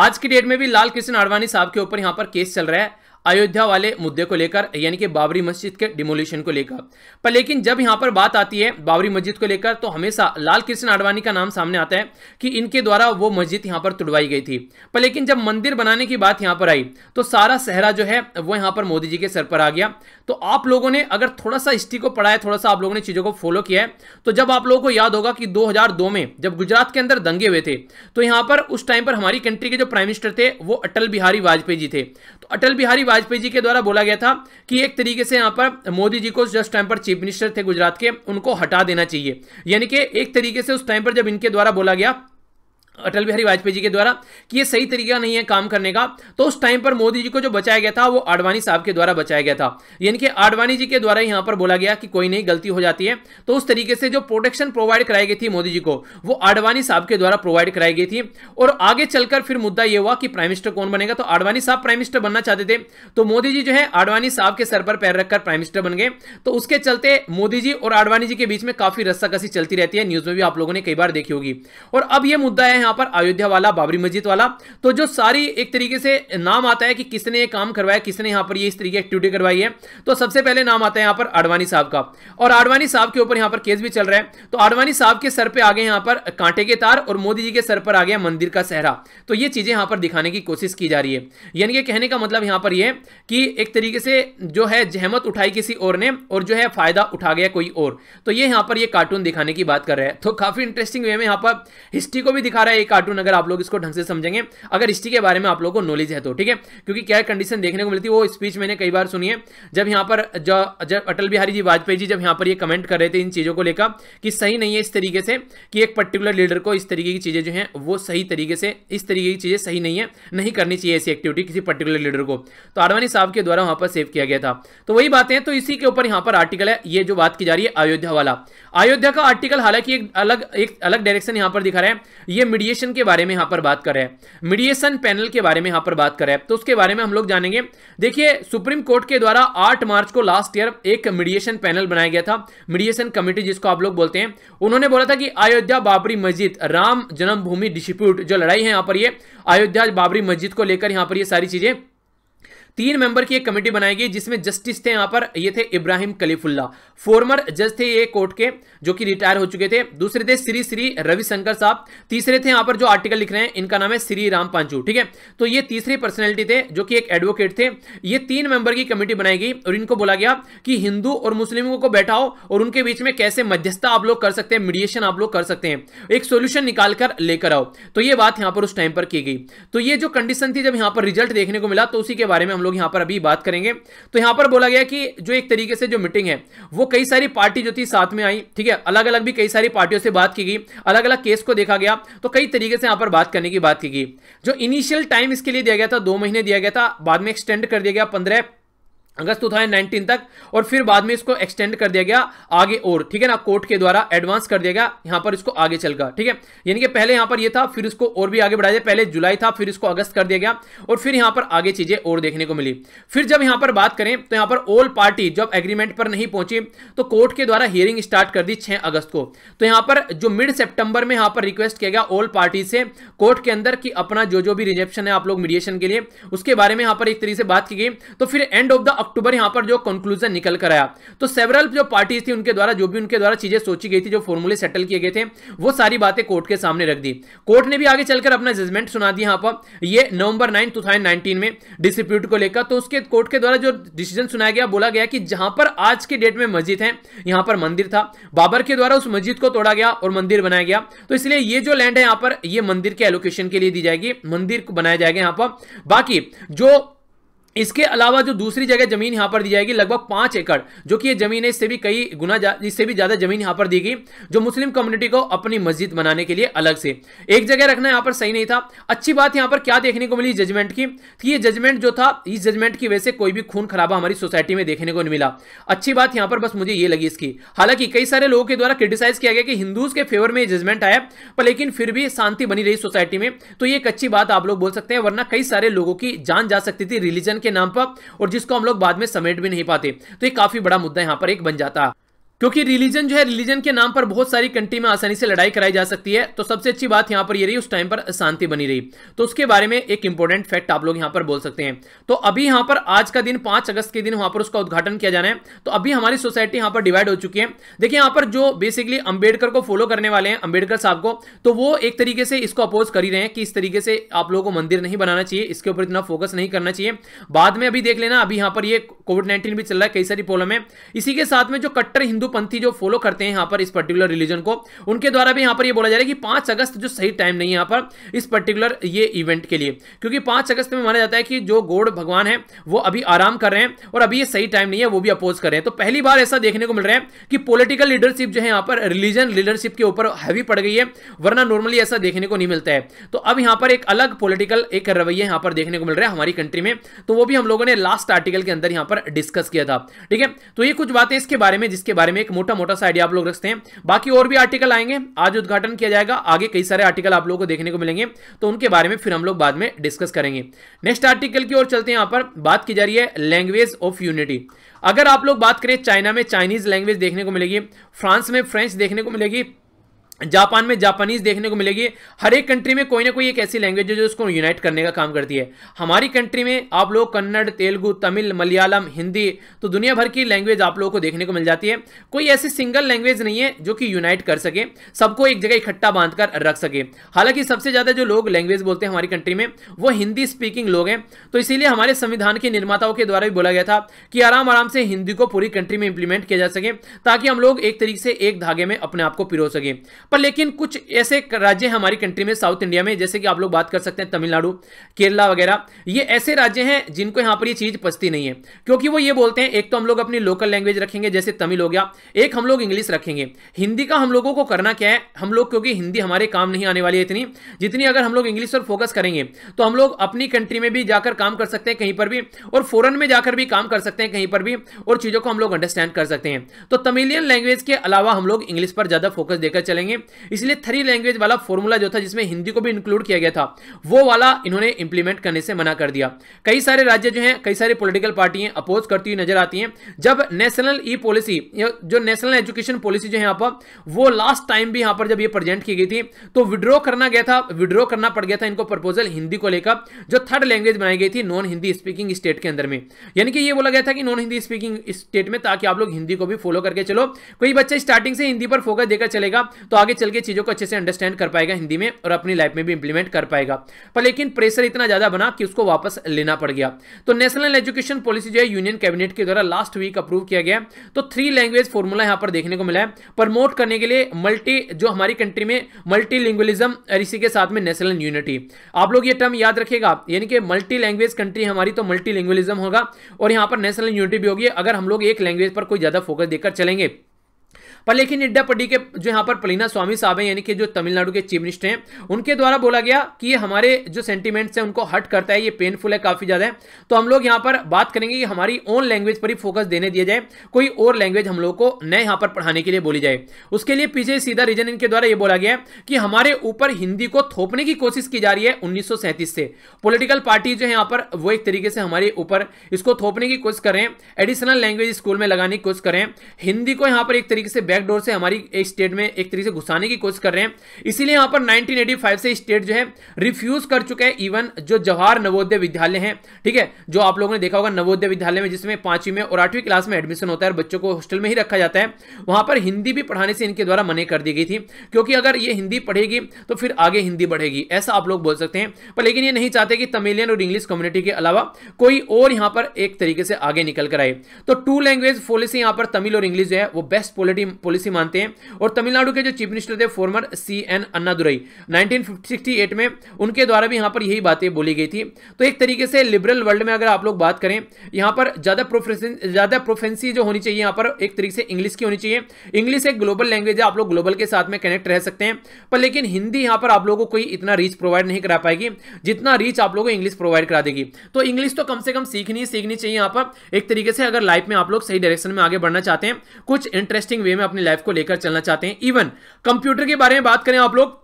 आज की डेट में भी लाल कृष्ण आडवाणी साहब के ऊपर यहां पर केस चल रहा है अयोध्या वाले मुद्दे को लेकर यानी कि बाबरी मस्जिद के डिमोलिशन को लेकर पर लेकिन जब यहाँ पर बात आती है बाबरी मस्जिद को लेकर तो हमेशा लाल कृष्ण आडवाणी का नाम सामने आता है कि इनके द्वारा वो मस्जिद यहां पर तुड़वाई गई थी पर लेकिन जब मंदिर बनाने की बात यहां पर आई तो सारा सहरा जो है वो यहां पर मोदी जी के सर पर आ गया तो आप लोगों ने अगर थोड़ा सा हिस्ट्री को पढ़ा है थोड़ा सा आप लोगों ने चीज़ों को फॉलो किया है तो जब आप लोगों को याद होगा कि दो में जब गुजरात के अंदर दंगे हुए थे तो यहां पर उस टाइम पर हमारी कंट्री के जो प्राइम मिनिस्टर थे वो अटल बिहारी वाजपेयी जी थे तो अटल बिहारी वाजपेयी जी के द्वारा बोला गया था कि एक तरीके से यहाँ पर मोदी जी को जस्ट टाइम पर चीफ मिनिस्टर थे गुजरात के उनको हटा देना चाहिए यानी कि एक तरीके से उस टाइम पर जब इनके द्वारा बोला गया अटल बिहारी वाजपेयी जी के द्वारा कि ये सही तरीका नहीं है काम करने का तो उस टाइम पर मोदी जी को जो बचाया गया था वो आडवाणी साहब के द्वारा बचाया गया था यानी कि आडवाणी जी के द्वारा यहां पर बोला गया कि कोई नहीं गलती हो जाती है तो उस तरीके से जो प्रोटेक्शन प्रोवाइड कराई गई थी मोदी जी को वो आडवाणी साहब के द्वारा प्रोवाइड कराई गई थी और आगे चलकर फिर मुद्दा यह हुआ कि प्राइम मिनिस्टर कौन बनेगा तो आडवाणी साहब प्राइम मिनिस्टर बनना चाहते थे तो मोदी जी जो है आडवाणी साहब के सर पर पैर रखकर प्राइम मिनिस्टर बन गए तो उसके चलते मोदी जी और आडवाणी जी के बीच में काफी रस्साकसी चलती रहती है न्यूज में भी आप लोगों ने कई बार देखी होगी और अब यह मुद्दा है यहां पर अयोध्या वाला बाबरी मस्जिद वाला तो जो सारी एक तरीके से नाम आता है कि किसने ये काम करवाया किसने यहां पर ये इस तरीके एक्टिविटी करवाई है तो सबसे पहले नाम आता है यहां पर आडवाणी साहब का और आडवाणी साहब के ऊपर यहां पर केस भी चल रहा है तो आडवाणी साहब के सर पर आगे यहां पर कांटे के तार और मोदी जी के सर पर आ गया मंदिर का सहरा तो ये चीजें यहां पर दिखाने की कोशिश की जा रही है यानी कि कहने का मतलब यहां पर यह कि एक तरीके से जो है जहमत उठाई किसी और ने और जो है फायदा उठा गया कोई और तो ये यहां पर ये कार्टून दिखाने की बात कर रहे हैं तो काफी इंटरेस्टिंग वे में यहां पर हिस्ट्री को भी दिखा रहा है ये कार्टून अगर आप लोग इसको ढंग से समझेंगे अगर हिस्ट्री के बारे में आप लोगों को नॉलेज है तो ठीक है क्योंकि क्या कंडीशन देखने को मिलती है वो स्पीच मैंने कई बार सुनी है जब यहाँ पर जब अटल बिहारी जी वाजपेयी जी जब यहाँ पर ये कमेंट कर रहे थे इन चीज़ों को लेकर कि सही नहीं है इस तरीके से कि एक पर्टिकुलर लीडर को इस तरीके की चीज़ें जो हैं वो सही तरीके से इस तरीके की चीज़ें सही नहीं है नहीं करनी चाहिए ऐसी एक्टिविटी किसी पर्टिकुलर लीडर को तो आडवाणी साहब के द्वारा वहाँ पर सेव किया गया था तो वही बातें तो इसी के ऊपर यहाँ पर आर्टिकल है ये जो बात की जा रही है अयोध्या वाला अयोध्या का आर्टिकल हालांकि एक अलग एक अलग डायरेक्शन यहाँ पर दिखा रहे हैं ये मीडिया मीडिएशन के बारे में यहां पर बात कर रहे हैं मीडिएशन पैनल के बारे में यहां पर बात कर रहे हैं तो उसके बारे में हम लोग जानेंगे देखिए सुप्रीम कोर्ट के द्वारा 8 मार्च को लास्ट ईयर एक मीडिएशन पैनल बनाया गया था मीडिएशन कमेटी जिसको आप लोग बोलते हैं उन्होंने बोला था कि अयोध्या बाबरी मस्जिद राम जन्मभूमि डिस्प्यूट जो लड़ाई है यहां पर यह अयोध्या बाबरी मस्जिद को लेकर यहां पर यह सारी चीजें तीन मेंबर की एक कमेटी बनाई गई जिसमें जस्टिस थे यहाँ पर ये थे इब्राहिम कलीफुल्ला फॉर्मर जज थे ये कोर्ट के जो कि रिटायर हो चुके थे दूसरे थे श्री श्री रविशंकर साहब तीसरे थे यहां पर जो आर्टिकल लिख रहे हैं इनका नाम है श्री राम पांचू ठीक है तो ये तीसरी पर्सनैलिटी थे जो कि एक एडवोकेट थे ये तीन मेंबर की कमेटी बनाई गई और इनको बोला गया कि हिंदू और मुस्लिमों को बैठाओ और उनके बीच में कैसे मध्यस्थता आप लोग कर सकते हैं मीडिएशन आप लोग कर सकते हैं एक सोल्यूशन निकालकर लेकर आओ तो ये बात यहाँ पर उस टाइम पर की गई तो ये जो कंडीशन थी जब यहाँ पर रिजल्ट देखने को मिला तो उसी के बारे में हम लोग यहां पर अभी बात करेंगे तो यहां पर बोला गया कि जो एक तरीके से जो मीटिंग है वो कई सारी पार्टी जो थी साथ में आई ठीक है अलग अलग भी कई सारी पार्टियों से बात की गई अलग अलग केस को देखा गया तो कई तरीके से यहां पर बात करने की बात की गई जो इनिशियल टाइम इसके लिए दिया गया था दो महीने दिया गया था बाद में एक्सटेंड कर दिया गया पंद्रह अगस्त 2019 तक और फिर बाद में इसको एक्सटेंड कर दिया गया आगे और ठीक है ना कोर्ट के द्वारा एडवांस कर दिया गया यहां पर इसको आगे चलकर ठीक है यानी कि पहले यहां पर ये था फिर इसको और भी आगे बढ़ाया पहले जुलाई था फिर इसको अगस्त कर दिया गया और फिर यहां पर आगे चीजें और देखने को मिली फिर जब यहां पर बात करें तो यहां पर ऑल पार्टी जब एग्रीमेंट पर नहीं पहुंची तो कोर्ट के द्वारा हियरिंग स्टार्ट कर दी छह अगस्त को तो यहां पर जो मिड सेप्टेम्बर में यहां पर रिक्वेस्ट किया गया ऑल पार्टी से कोर्ट के अंदर की अपना जो जो भी रिजेप्शन है आप लोग मीडिएशन के लिए उसके बारे में यहां पर एक तरीके से बात की गई तो फिर एंड ऑफ द अक्टूबर यहां पर जो कंक्लूजन निकल कर आया तो सेवरल जो पार्टीज थी उनके द्वारा जो भी उनके द्वारा चीजें सोची गई थी जो फॉर्मूले सेटल किए गए थे वो सारी बातें कोर्ट के सामने रख दी कोर्ट ने भी आगे चलकर अपना जजमेंट सुना दिया यहां पर ये नवंबर नाइन टू में डिस्प्यूट को लेकर तो उसके कोर्ट के द्वारा जो डिसीजन सुनाया गया बोला गया कि जहां पर आज के डेट में मस्जिद है यहां पर मंदिर था बाबर के द्वारा उस मस्जिद को तोड़ा गया और मंदिर बनाया गया तो इसलिए ये जो लैंड है यहां पर ये मंदिर के एलोकेशन के लिए दी जाएगी मंदिर को बनाया जाएगा यहां पर बाकी जो इसके अलावा जो दूसरी जगह जमीन यहां पर दी जाएगी लगभग पांच एकड़ जो कि ये जमीन है इससे भी कई गुना इससे भी ज्यादा जमीन यहां पर दी गई जो मुस्लिम कम्युनिटी को अपनी मस्जिद बनाने के लिए अलग से एक जगह रखना यहां पर सही नहीं था अच्छी बात यहाँ पर क्या देखने को मिली जजमेंट की कि ये जजमेंट जो था इस जजमेंट की वजह से कोई भी खून खराबा हमारी सोसाइटी में देखने को नहीं मिला अच्छी बात यहां पर बस मुझे ये लगी इसकी हालांकि कई सारे लोगों के द्वारा क्रिटिसाइज किया गया कि हिंदूज के फेवर में जजमेंट आया पर लेकिन फिर भी शांति बनी रही सोसाइटी में तो ये एक अच्छी बात आप लोग बोल सकते हैं वरना कई सारे लोगों की जान जा सकती थी रिलीजन के नाम पर और जिसको हम लोग बाद में समेट भी नहीं पाते तो ये काफी बड़ा मुद्दा यहाँ पर एक बन जाता क्योंकि रिलीजन जो है रिलीजन के नाम पर बहुत सारी कंट्री में आसानी से लड़ाई कराई जा सकती है तो सबसे अच्छी बात यहाँ पर ये रही उस टाइम पर शांति बनी रही तो उसके बारे में एक इंपॉर्टेंट फैक्ट आप लोग यहां पर बोल सकते हैं तो अभी यहां पर आज का दिन पांच अगस्त के दिन वहां पर उसका उद्घाटन किया जाना है तो अभी हमारी सोसाइटी यहां पर डिवाइड हो चुकी है देखिए यहां पर जो बेसिकली अंबेडकर को फॉलो करने वाले हैं अंबेडकर साहब को तो वो एक तरीके से इसको अपोज कर ही रहे हैं कि इस तरीके से आप लोगों को मंदिर नहीं बनाना चाहिए इसके ऊपर इतना फोकस नहीं करना चाहिए बाद में अभी देख लेना अभी यहां पर ये कोविड नाइन्टीन भी चल रहा है कई सारी प्रॉब्लम है इसी के साथ में जो कट्टर हिंदू हिंदूपंथी जो फॉलो करते हैं यहां पर इस पर्टिकुलर रिलीजन को उनके द्वारा भी यहां पर ये बोला जा रहा है कि पांच अगस्त जो सही टाइम नहीं है यहां पर इस पर्टिकुलर ये इवेंट के लिए क्योंकि पांच अगस्त में माना जाता है कि जो गोड भगवान है वो अभी आराम कर रहे हैं और अभी ये सही टाइम नहीं है वो भी अपोज कर रहे हैं तो पहली बार ऐसा देखने को मिल रहा है कि पोलिटिकल लीडरशिप जो है यहां पर रिलीजन लीडरशिप के ऊपर हैवी पड़ गई है वरना नॉर्मली ऐसा देखने को नहीं मिलता है तो अब यहां पर एक अलग पोलिटिकल एक रवैया यहां पर देखने को मिल रहा है हमारी कंट्री में तो वो भी हम लोगों ने लास्ट आर्टिकल के अंदर यहां पर डिस्कस किया था ठीक है तो ये कुछ बातें इसके बारे में जिसके बारे में में एक मोटा मोटा सा आइडिया आप लोग रखते हैं बाकी और भी आर्टिकल आएंगे आज उद्घाटन किया जाएगा आगे कई सारे आर्टिकल आप लोगों को देखने को मिलेंगे तो उनके बारे में फिर हम लोग बाद में डिस्कस करेंगे नेक्स्ट आर्टिकल की ओर चलते हैं यहाँ पर बात की जा रही है लैंग्वेज ऑफ यूनिटी अगर आप लोग बात करें चाइना में चाइनीज लैंग्वेज देखने को मिलेगी फ्रांस में फ्रेंच देखने को मिलेगी जापान में जापानीज देखने को मिलेगी हर एक कंट्री में कोई ना कोई एक ऐसी लैंग्वेज है जो उसको यूनाइट करने का काम करती है हमारी कंट्री में आप लोग कन्नड़ तेलुगु तमिल मलयालम हिंदी तो दुनिया भर की लैंग्वेज आप लोगों को देखने को मिल जाती है कोई ऐसी सिंगल लैंग्वेज नहीं है जो कि यूनाइट कर सके सबको एक जगह इकट्ठा बांध कर रख सके हालांकि सबसे ज़्यादा जो लोग लैंग्वेज बोलते हैं हमारी कंट्री में वो हिंदी स्पीकिंग लोग हैं तो इसीलिए हमारे संविधान के निर्माताओं के द्वारा भी बोला गया था कि आराम आराम से हिंदी को पूरी कंट्री में इंप्लीमेंट किया जा सके ताकि हम लोग एक तरीके से एक धागे में अपने आप को पिरो सकें पर लेकिन कुछ ऐसे राज्य हैं हमारी कंट्री में साउथ इंडिया में जैसे कि आप लोग बात कर सकते हैं तमिलनाडु केरला वगैरह ये ऐसे राज्य हैं जिनको यहाँ पर ये चीज़ पसती नहीं है क्योंकि वो ये बोलते हैं एक तो हम लोग अपनी लोकल लैंग्वेज रखेंगे जैसे तमिल हो गया एक हम लोग इंग्लिश रखेंगे हिंदी का हम लोगों को करना क्या है हम लोग क्योंकि हिंदी हमारे काम नहीं आने वाली है इतनी जितनी अगर हम लोग इंग्लिश पर फोकस करेंगे तो हम लोग अपनी कंट्री में भी जाकर काम कर सकते हैं कहीं पर भी और फॉरन में जाकर भी काम कर सकते हैं कहीं पर भी और चीज़ों को हम लोग अंडरस्टैंड कर सकते हैं तो तमिलियन लैंग्वेज के अलावा हम लोग इंग्लिश पर ज़्यादा फोकस देकर चलेंगे करेंगे इसलिए थ्री लैंग्वेज वाला फॉर्मूला जो था जिसमें हिंदी को भी इंक्लूड किया गया था वो वाला इन्होंने इंप्लीमेंट करने से मना कर दिया कई सारे राज्य जो हैं कई सारी पोलिटिकल पार्टियां अपोज करती हुई नजर आती हैं जब नेशनल ई पॉलिसी जो नेशनल एजुकेशन पॉलिसी जो है यहाँ पर वो लास्ट टाइम भी यहाँ पर जब ये प्रेजेंट की गई थी तो विड्रॉ करना गया था विड्रॉ करना पड़ गया था इनको प्रपोजल हिंदी को लेकर जो थर्ड लैंग्वेज बनाई गई थी नॉन हिंदी स्पीकिंग स्टेट के अंदर में यानी कि ये बोला गया था कि नॉन हिंदी स्पीकिंग स्टेट में ताकि आप लोग हिंदी को भी फॉलो करके चलो कोई बच्चा स्टार्टिंग से हिंदी पर फोकस देकर चलेगा तो आगे चल के चीज़ों को अच्छे से अंडरस्टैंड कर पाएगा हिंदी में और अपनी लाइफ में भी इंप्लीमेंट कर पाएगा पर लेकिन प्रेशर इतना ज़्यादा बना कि उसको वापस लेना पड़ गया तो नेशनल एजुकेशन पॉलिसी जो है यूनियन कैबिनेट के द्वारा लास्ट वीक अप्रूव किया गया तो थ्री लैंग्वेज फॉर्मूला यहाँ पर देखने को मिला है प्रमोट करने के लिए मल्टी जो हमारी कंट्री में मल्टी लिंग्वलिज्म इसी के साथ में नेशनल यूनिटी आप लोग ये टर्म याद रखेगा यानी कि मल्टी लैंग्वेज कंट्री हमारी तो मल्टी लिंग्वलिज्म होगा और यहाँ पर नेशनल यूनिटी भी होगी अगर हम लोग एक लैंग्वेज पर कोई ज़्यादा फोकस देकर चलेंगे पर लेकिन इड्डापड्डी के जो यहाँ पर पलीना स्वामी साहब हैं यानी कि जो तमिलनाडु के चीफ मिनिस्टर हैं उनके द्वारा बोला गया कि ये हमारे जो सेंटीमेंट्स हैं उनको हट करता है ये पेनफुल है काफ़ी ज़्यादा तो हम लोग यहाँ पर बात करेंगे कि हमारी ओन लैंग्वेज पर ही फोकस देने दिया जाए कोई और लैंग्वेज हम लोग को नए यहाँ पर पढ़ाने के लिए बोली जाए उसके लिए पीछे सीधा रीजन इनके द्वारा ये बोला गया कि हमारे ऊपर हिंदी को थोपने की कोशिश की जा रही है उन्नीस से पोलिटिकल पार्टी जो है यहाँ पर वो एक तरीके से हमारे ऊपर इसको थोपने की कोशिश कर रहे हैं एडिशनल लैंग्वेज स्कूल में लगाने की कोशिश कर रहे हैं हिंदी को यहाँ पर एक तरीके से बैकडोर से हमारी एक स्टेट में एक तरीके से घुसाने की कोशिश कर रहे हैं इसीलिए यहाँ पर 1985 से स्टेट जो है रिफ्यूज कर चुके हैं इवन जो जवाहर नवोदय विद्यालय है ठीक है जो आप लोगों ने देखा होगा नवोदय विद्यालय में जिसमें पांचवीं में और आठवीं क्लास में एडमिशन होता है और बच्चों को हॉस्टल में ही रखा जाता है वहां पर हिंदी भी पढ़ाने से इनके द्वारा मने कर दी गई थी क्योंकि अगर ये हिंदी पढ़ेगी तो फिर आगे हिंदी बढ़ेगी ऐसा आप लोग बोल सकते हैं पर लेकिन ये नहीं चाहते कि तमिलियन और इंग्लिश कम्युनिटी के अलावा कोई और यहां पर एक तरीके से आगे निकल कर आए तो टू लैंग्वेज पॉलिसी यहां पर तमिल और इंग्लिश जो है वो बेस्ट पॉलिसी मानते हैं और तमिलनाडु के जो चीफ मिनिस्टर थे former C N Annadurai nineteen में उनके द्वारा भी यहाँ पर यही बातें बोली गई थी तो एक तरीके से लिबरल वर्ल्ड में अगर आप लोग बात करें यहाँ पर ज़्यादा ज़्यादा प्रोफेंसी जो होनी चाहिए यहाँ पर एक तरीके से इंग्लिश की होनी चाहिए इंग्लिश एक ग्लोबल लैंग्वेज है आप लोग ग्लोबल के साथ में कनेक्ट रह सकते हैं पर लेकिन हिंदी यहाँ पर आप लोगों को कोई इतना रीच प्रोवाइड नहीं करा पाएगी जितना रीच आप लोगों को इंग्लिश प्रोवाइड करा देगी तो इंग्लिश तो कम से कम सीखनी सीखनी चाहिए यहाँ पर एक तरीके से अगर लाइफ में आप लोग सही डायरेक्शन में आगे बढ़ना चाहते हैं कुछ इंटरेस्टिंग वे में अपनी अपनी लाइफ को लेकर चलना चाहते हैं इवन कंप्यूटर के बारे में बात करें आप लोग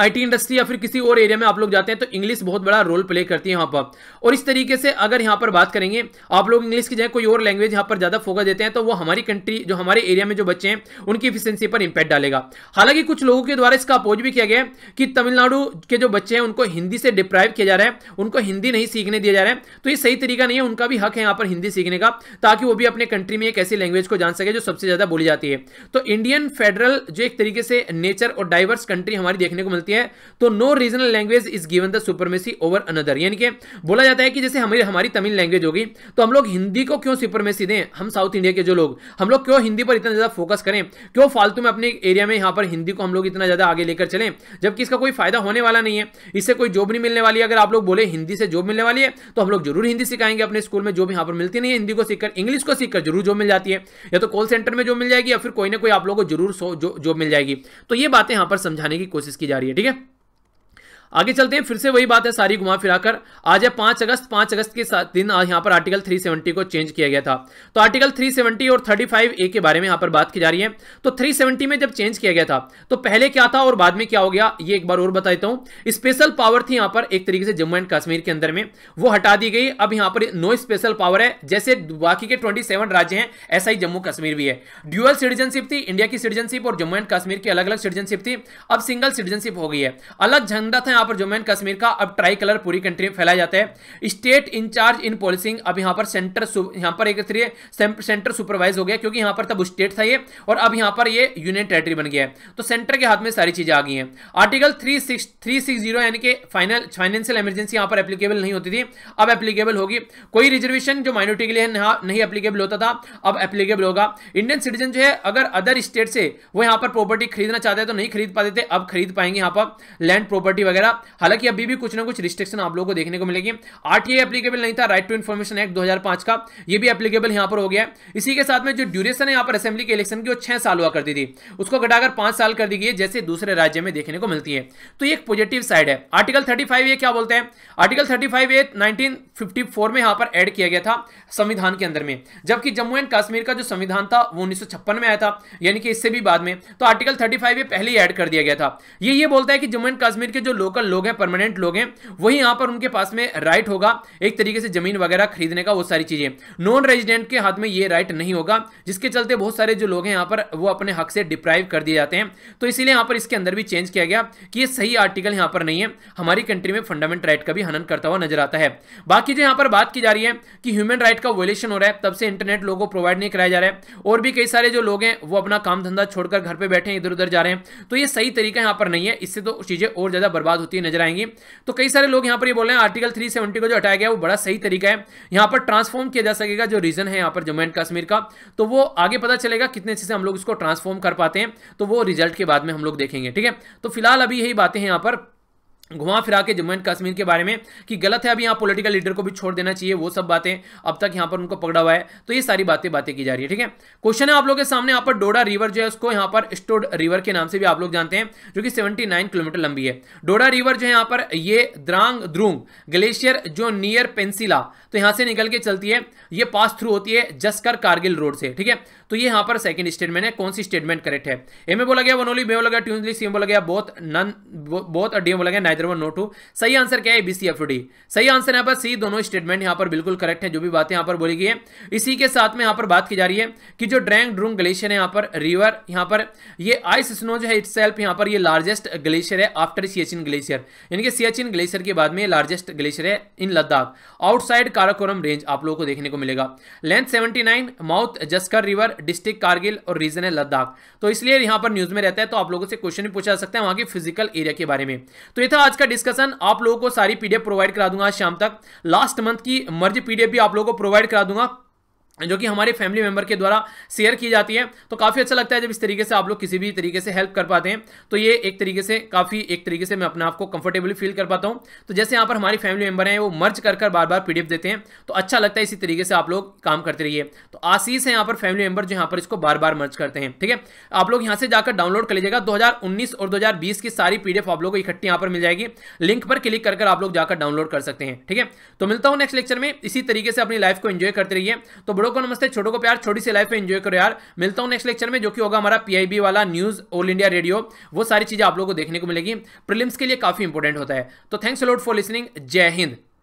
आईटी इंडस्ट्री या फिर किसी और एरिया में आप लोग जाते हैं तो इंग्लिश बहुत बड़ा रोल प्ले करती है यहाँ पर और इस तरीके से अगर यहाँ पर बात करेंगे आप लोग इंग्लिश की जगह कोई और लैंग्वेज यहाँ पर ज़्यादा फोकस देते हैं तो वो हमारी कंट्री जो हमारे एरिया में जो बच्चे हैं उनकी इफिशियंसी पर इम्पैक्ट डालेगा हालांकि कुछ लोगों के द्वारा इसका अपोज भी किया गया है कि तमिलनाडु के जो बच्चे हैं उनको हिंदी से डिप्राइव किया जा रहा है उनको हिंदी नहीं सीखने दिया जा रहा है तो ये सही तरीका नहीं है उनका भी हक है यहाँ पर हिंदी सीखने का ताकि वो भी अपने कंट्री में एक ऐसी लैंग्वेज को जान सके जो सबसे ज़्यादा बोली जाती है तो इंडियन फेडरल जो एक तरीके से नेचर और डाइवर्स कंट्री हमारी देखने को मिलती चलती है तो no regional language is given the supremacy over another यानी कि बोला जाता है कि जैसे हमारी हमारी तमिल लैंग्वेज होगी तो हम लोग हिंदी को क्यों सुपरमेसी दें हम साउथ इंडिया के जो लोग हम लोग क्यों हिंदी पर इतना ज़्यादा फोकस करें क्यों फालतू में अपने एरिया में यहाँ पर हिंदी को हम लोग इतना ज़्यादा आगे लेकर चलें जबकि इसका कोई फायदा होने वाला नहीं है इससे कोई जॉब नहीं मिलने वाली अगर आप लोग बोले हिंदी से जॉब मिलने वाली है तो हम लोग जरूर हिंदी सिखाएंगे अपने स्कूल में जॉब यहाँ पर मिलती नहीं है हिंदी को सीखकर इंग्लिश को सीखकर जरूर जॉब मिल जाती है या तो कॉल सेंटर में जॉब मिल जाएगी या फिर कोई ना कोई आप लोगों को जरूर जॉब मिल जाएगी तो ये बातें यहाँ पर समझाने की कोशिश की जा रही है ठीक है आगे चलते हैं फिर से वही बात है सारी घुमा फिराकर आज है पांच अगस्त पांच अगस्त के दिन यहां पर आर्टिकल 370 को चेंज किया गया था तो आर्टिकल 370 और 35 ए के बारे में यहां पर बात की जा रही है तो 370 में जब चेंज किया गया था तो पहले क्या था और बाद में क्या हो गया ये एक बार और बता देता हूं स्पेशल पावर थी यहाँ पर एक तरीके से जम्मू एंड कश्मीर के अंदर में वो हटा दी गई अब यहां पर नो स्पेशल पावर है जैसे बाकी के ट्वेंटी राज्य हैं ऐसा ही जम्मू कश्मीर भी है ड्यूअल सिटीजनशिप थी इंडिया की सिटीजनशिप और जम्मू एंड कश्मीर की अलग अलग सिटीजनशिप थी अब सिंगल सिटीजनशिप हो गई है अलग झंडा था यहाँ पर जम्मू एंड कश्मीर का अब ट्राई कलर पूरी कंट्री में फैलाया जाता है स्टेट इंचार्ज इन पॉलिसिंग अब यहाँ पर सेंटर यहाँ पर एक सेंटर सुपरवाइज हो गया क्योंकि यहाँ पर तब स्टेट था ये और अब यहाँ पर ये यूनियन टेरेटरी बन गया है तो सेंटर के हाथ में सारी चीजें आ गई हैं article three six three six zero यानी कि फाइनल फाइनेंशियल एमरजेंसी यहाँ पर एप्लीकेबल नहीं होती थी अब एप्लीकेबल होगी कोई रिजर्वेशन जो माइनॉरिटी के लिए नहीं एप्लीकेबल होता था अब एप्लीकेबल होगा इंडियन सिटीजन जो है अगर अदर स्टेट से वो यहाँ पर प्रॉपर्टी खरीदना चाहते हैं तो नहीं खरीद पाते थे अब खरीद पाएंगे यहाँ पर लैंड प्रॉपर्टी वगैरह हालांकि अभी भी कुछ ना कुछ रिस्ट्रिक्शन आप लोगों को देखने को मिलेगी आरटीए एप्लीकेबल नहीं था राइट टू इन्फॉर्मेशन एक्ट 2005 का ये भी एप्लीकेबल यहां पर हो गया इसी के साथ में जो ड्यूरेशन है यहाँ पर असेंबली के इलेक्शन की वो छह साल हुआ करती थी उसको घटाकर पांच साल कर दी गई जैसे दूसरे राज्य में देखने को मिलती है तो एक पॉजिटिव साइड है आर्टिकल थर्टी ये क्या बोलते हैं आर्टिकल थर्टी ए नाइनटीन में यहां पर एड किया गया था संविधान के अंदर में जबकि जम्मू एंड कश्मीर का जो संविधान था वो उन्नीस में आया था यानी कि इससे भी बाद में तो आर्टिकल थर्टी ए पहले ही एड कर दिया गया था ये ये बोलता है कि जम्मू एंड कश्मीर के जो लोग लोकल लोग हैं परमानेंट लोग हैं वही यहाँ पर उनके पास में राइट होगा एक तरीके से जमीन वगैरह खरीदने का वो सारी चीज़ें नॉन रेजिडेंट के हाथ में ये राइट नहीं होगा जिसके चलते बहुत सारे जो लोग हैं यहाँ पर वो अपने हक से डिप्राइव कर दिए जाते हैं तो इसीलिए यहाँ पर इसके अंदर भी चेंज किया गया कि ये सही आर्टिकल यहाँ पर नहीं है हमारी कंट्री में फंडामेंट राइट का भी हनन करता हुआ नजर आता है बाकी जो यहाँ पर बात की जा रही है कि ह्यूमन राइट का वोलेशन हो रहा है तब से इंटरनेट लोगों को प्रोवाइड नहीं कराया जा रहा है और भी कई सारे जो लोग हैं वो अपना काम धंधा छोड़कर घर पर बैठे इधर उधर जा रहे हैं तो ये सही तरीका यहाँ पर नहीं है इससे तो चीज़ें और ज़्यादा बर्बाद होती हुई नजर आएंगी तो कई सारे लोग यहाँ पर ये बोल रहे हैं आर्टिकल थ्री को जो हटाया गया वो बड़ा सही तरीका है यहाँ पर ट्रांसफॉर्म किया जा सकेगा जो रीजन है यहाँ पर जम्मू एंड कश्मीर का तो वो आगे पता चलेगा कितने अच्छे से हम लोग इसको ट्रांसफॉर्म कर पाते हैं तो वो रिजल्ट के बाद में हम लोग देखेंगे ठीक है तो फिलहाल अभी यही बातें हैं यहाँ पर घुमा फिरा के जम्मू एंड कश्मीर के बारे में कि गलत है अभी यहाँ पॉलिटिकल लीडर को भी छोड़ देना चाहिए वो सब बातें अब तक यहाँ पर उनको पकड़ा हुआ है तो ये सारी बातें बातें की जा रही है ठीक है क्वेश्चन है आप लोगों के सामने यहाँ पर डोडा रिवर जो है उसको यहाँ पर स्टोड रिवर के नाम से भी आप लोग जानते हैं जो कि सेवेंटी किलोमीटर लंबी है डोडा रिवर जो है यहाँ पर ये द्रांग द्रुंग ग्लेशियर जो नियर पेंसिला तो यहाँ से निकल के चलती है ये पास थ्रू होती है जस्कर कारगिल रोड से ठीक है तो ये यहां पर सेकंड स्टेटमेंट है कौन सी स्टेटमेंट करेक्ट है ए में बोला गया वन ओनली बे बोला गया टू ओनली सी बोला गया बोथ नन बोथ और डी बोला गया नाइदर वन नो टू सही आंसर क्या है बी सी एफ डी सही आंसर यहां पर सी दोनों स्टेटमेंट यहां पर बिल्कुल करेक्ट है जो भी बातें यहां पर बोली गई है इसी के साथ में यहां पर बात की जा रही है कि जो ड्रैंग ड्रूंग ग्लेशियर है यहां पर रिवर यहां पर ये आइस स्नो जो है इट सेल्फ यहाँ पर ये लार्जेस्ट ग्लेशियर है आफ्टर सियाचिन ग्लेशियर यानी कि सियाचिन ग्लेशियर के बाद में लार्जेस्ट ग्लेशियर है in Ladakh outside Karakoram range आप लोगों को देखने को मिलेगा length seventy mouth Zanskar river district Kargil और रीजन है लद्दाख तो इसलिए यहां पर न्यूज़ में रहता है तो आप लोगों से क्वेश्चन भी पूछा सकता है वहां की फिजिकल एरिया के बारे में तो ये था आज का डिस्कशन आप लोगों को सारी पीडीएफ प्रोवाइड करा दूंगा आज शाम तक लास्ट मंथ की मर्ज पीडीएफ भी आप लोगों को प्रोवाइड करा दूंगा जो कि हमारे फैमिली मेंबर के द्वारा शेयर की जाती है तो काफ़ी अच्छा लगता है जब इस तरीके से आप लोग किसी भी तरीके से हेल्प कर पाते हैं तो ये एक तरीके से काफ़ी एक तरीके से मैं अपने आप को कंफर्टेबली फील कर पाता हूँ तो जैसे यहाँ पर हमारी फैमिली मेंबर हैं वो मर्ज कर कर बार बार पीडीएफ देते हैं तो अच्छा लगता है इसी तरीके से आप लोग काम करते रहिए तो आशीष है यहाँ पर फैमिली मेंबर जो यहाँ पर इसको बार बार मर्ज करते हैं ठीक है आप लोग यहाँ से जाकर डाउनलोड कर लीजिएगा दो और दो की सारी पी आप लोग को इकट्ठी यहाँ पर मिल जाएगी लिंक पर क्लिक कर आप लोग जाकर डाउनलोड कर सकते हैं ठीक है तो मिलता हूँ नेक्स्ट लेक्चर में इसी तरीके से अपनी लाइफ को इन्जॉय करते रहिए तो बड़ों को नमस्ते छोटों को प्यार छोटी सी लाइफ में एंजॉय करो यार मिलता हूँ नेक्स्ट लेक्चर में जो कि होगा हमारा पीआईबी वाला न्यूज़ ऑल इंडिया रेडियो वो सारी चीज़ें आप लोगों को देखने को मिलेगी प्रिलिम्स के लिए काफ़ी इंपॉर्टेंट होता है तो थैंक्स लॉट फॉर लिसनिंग जय हिंद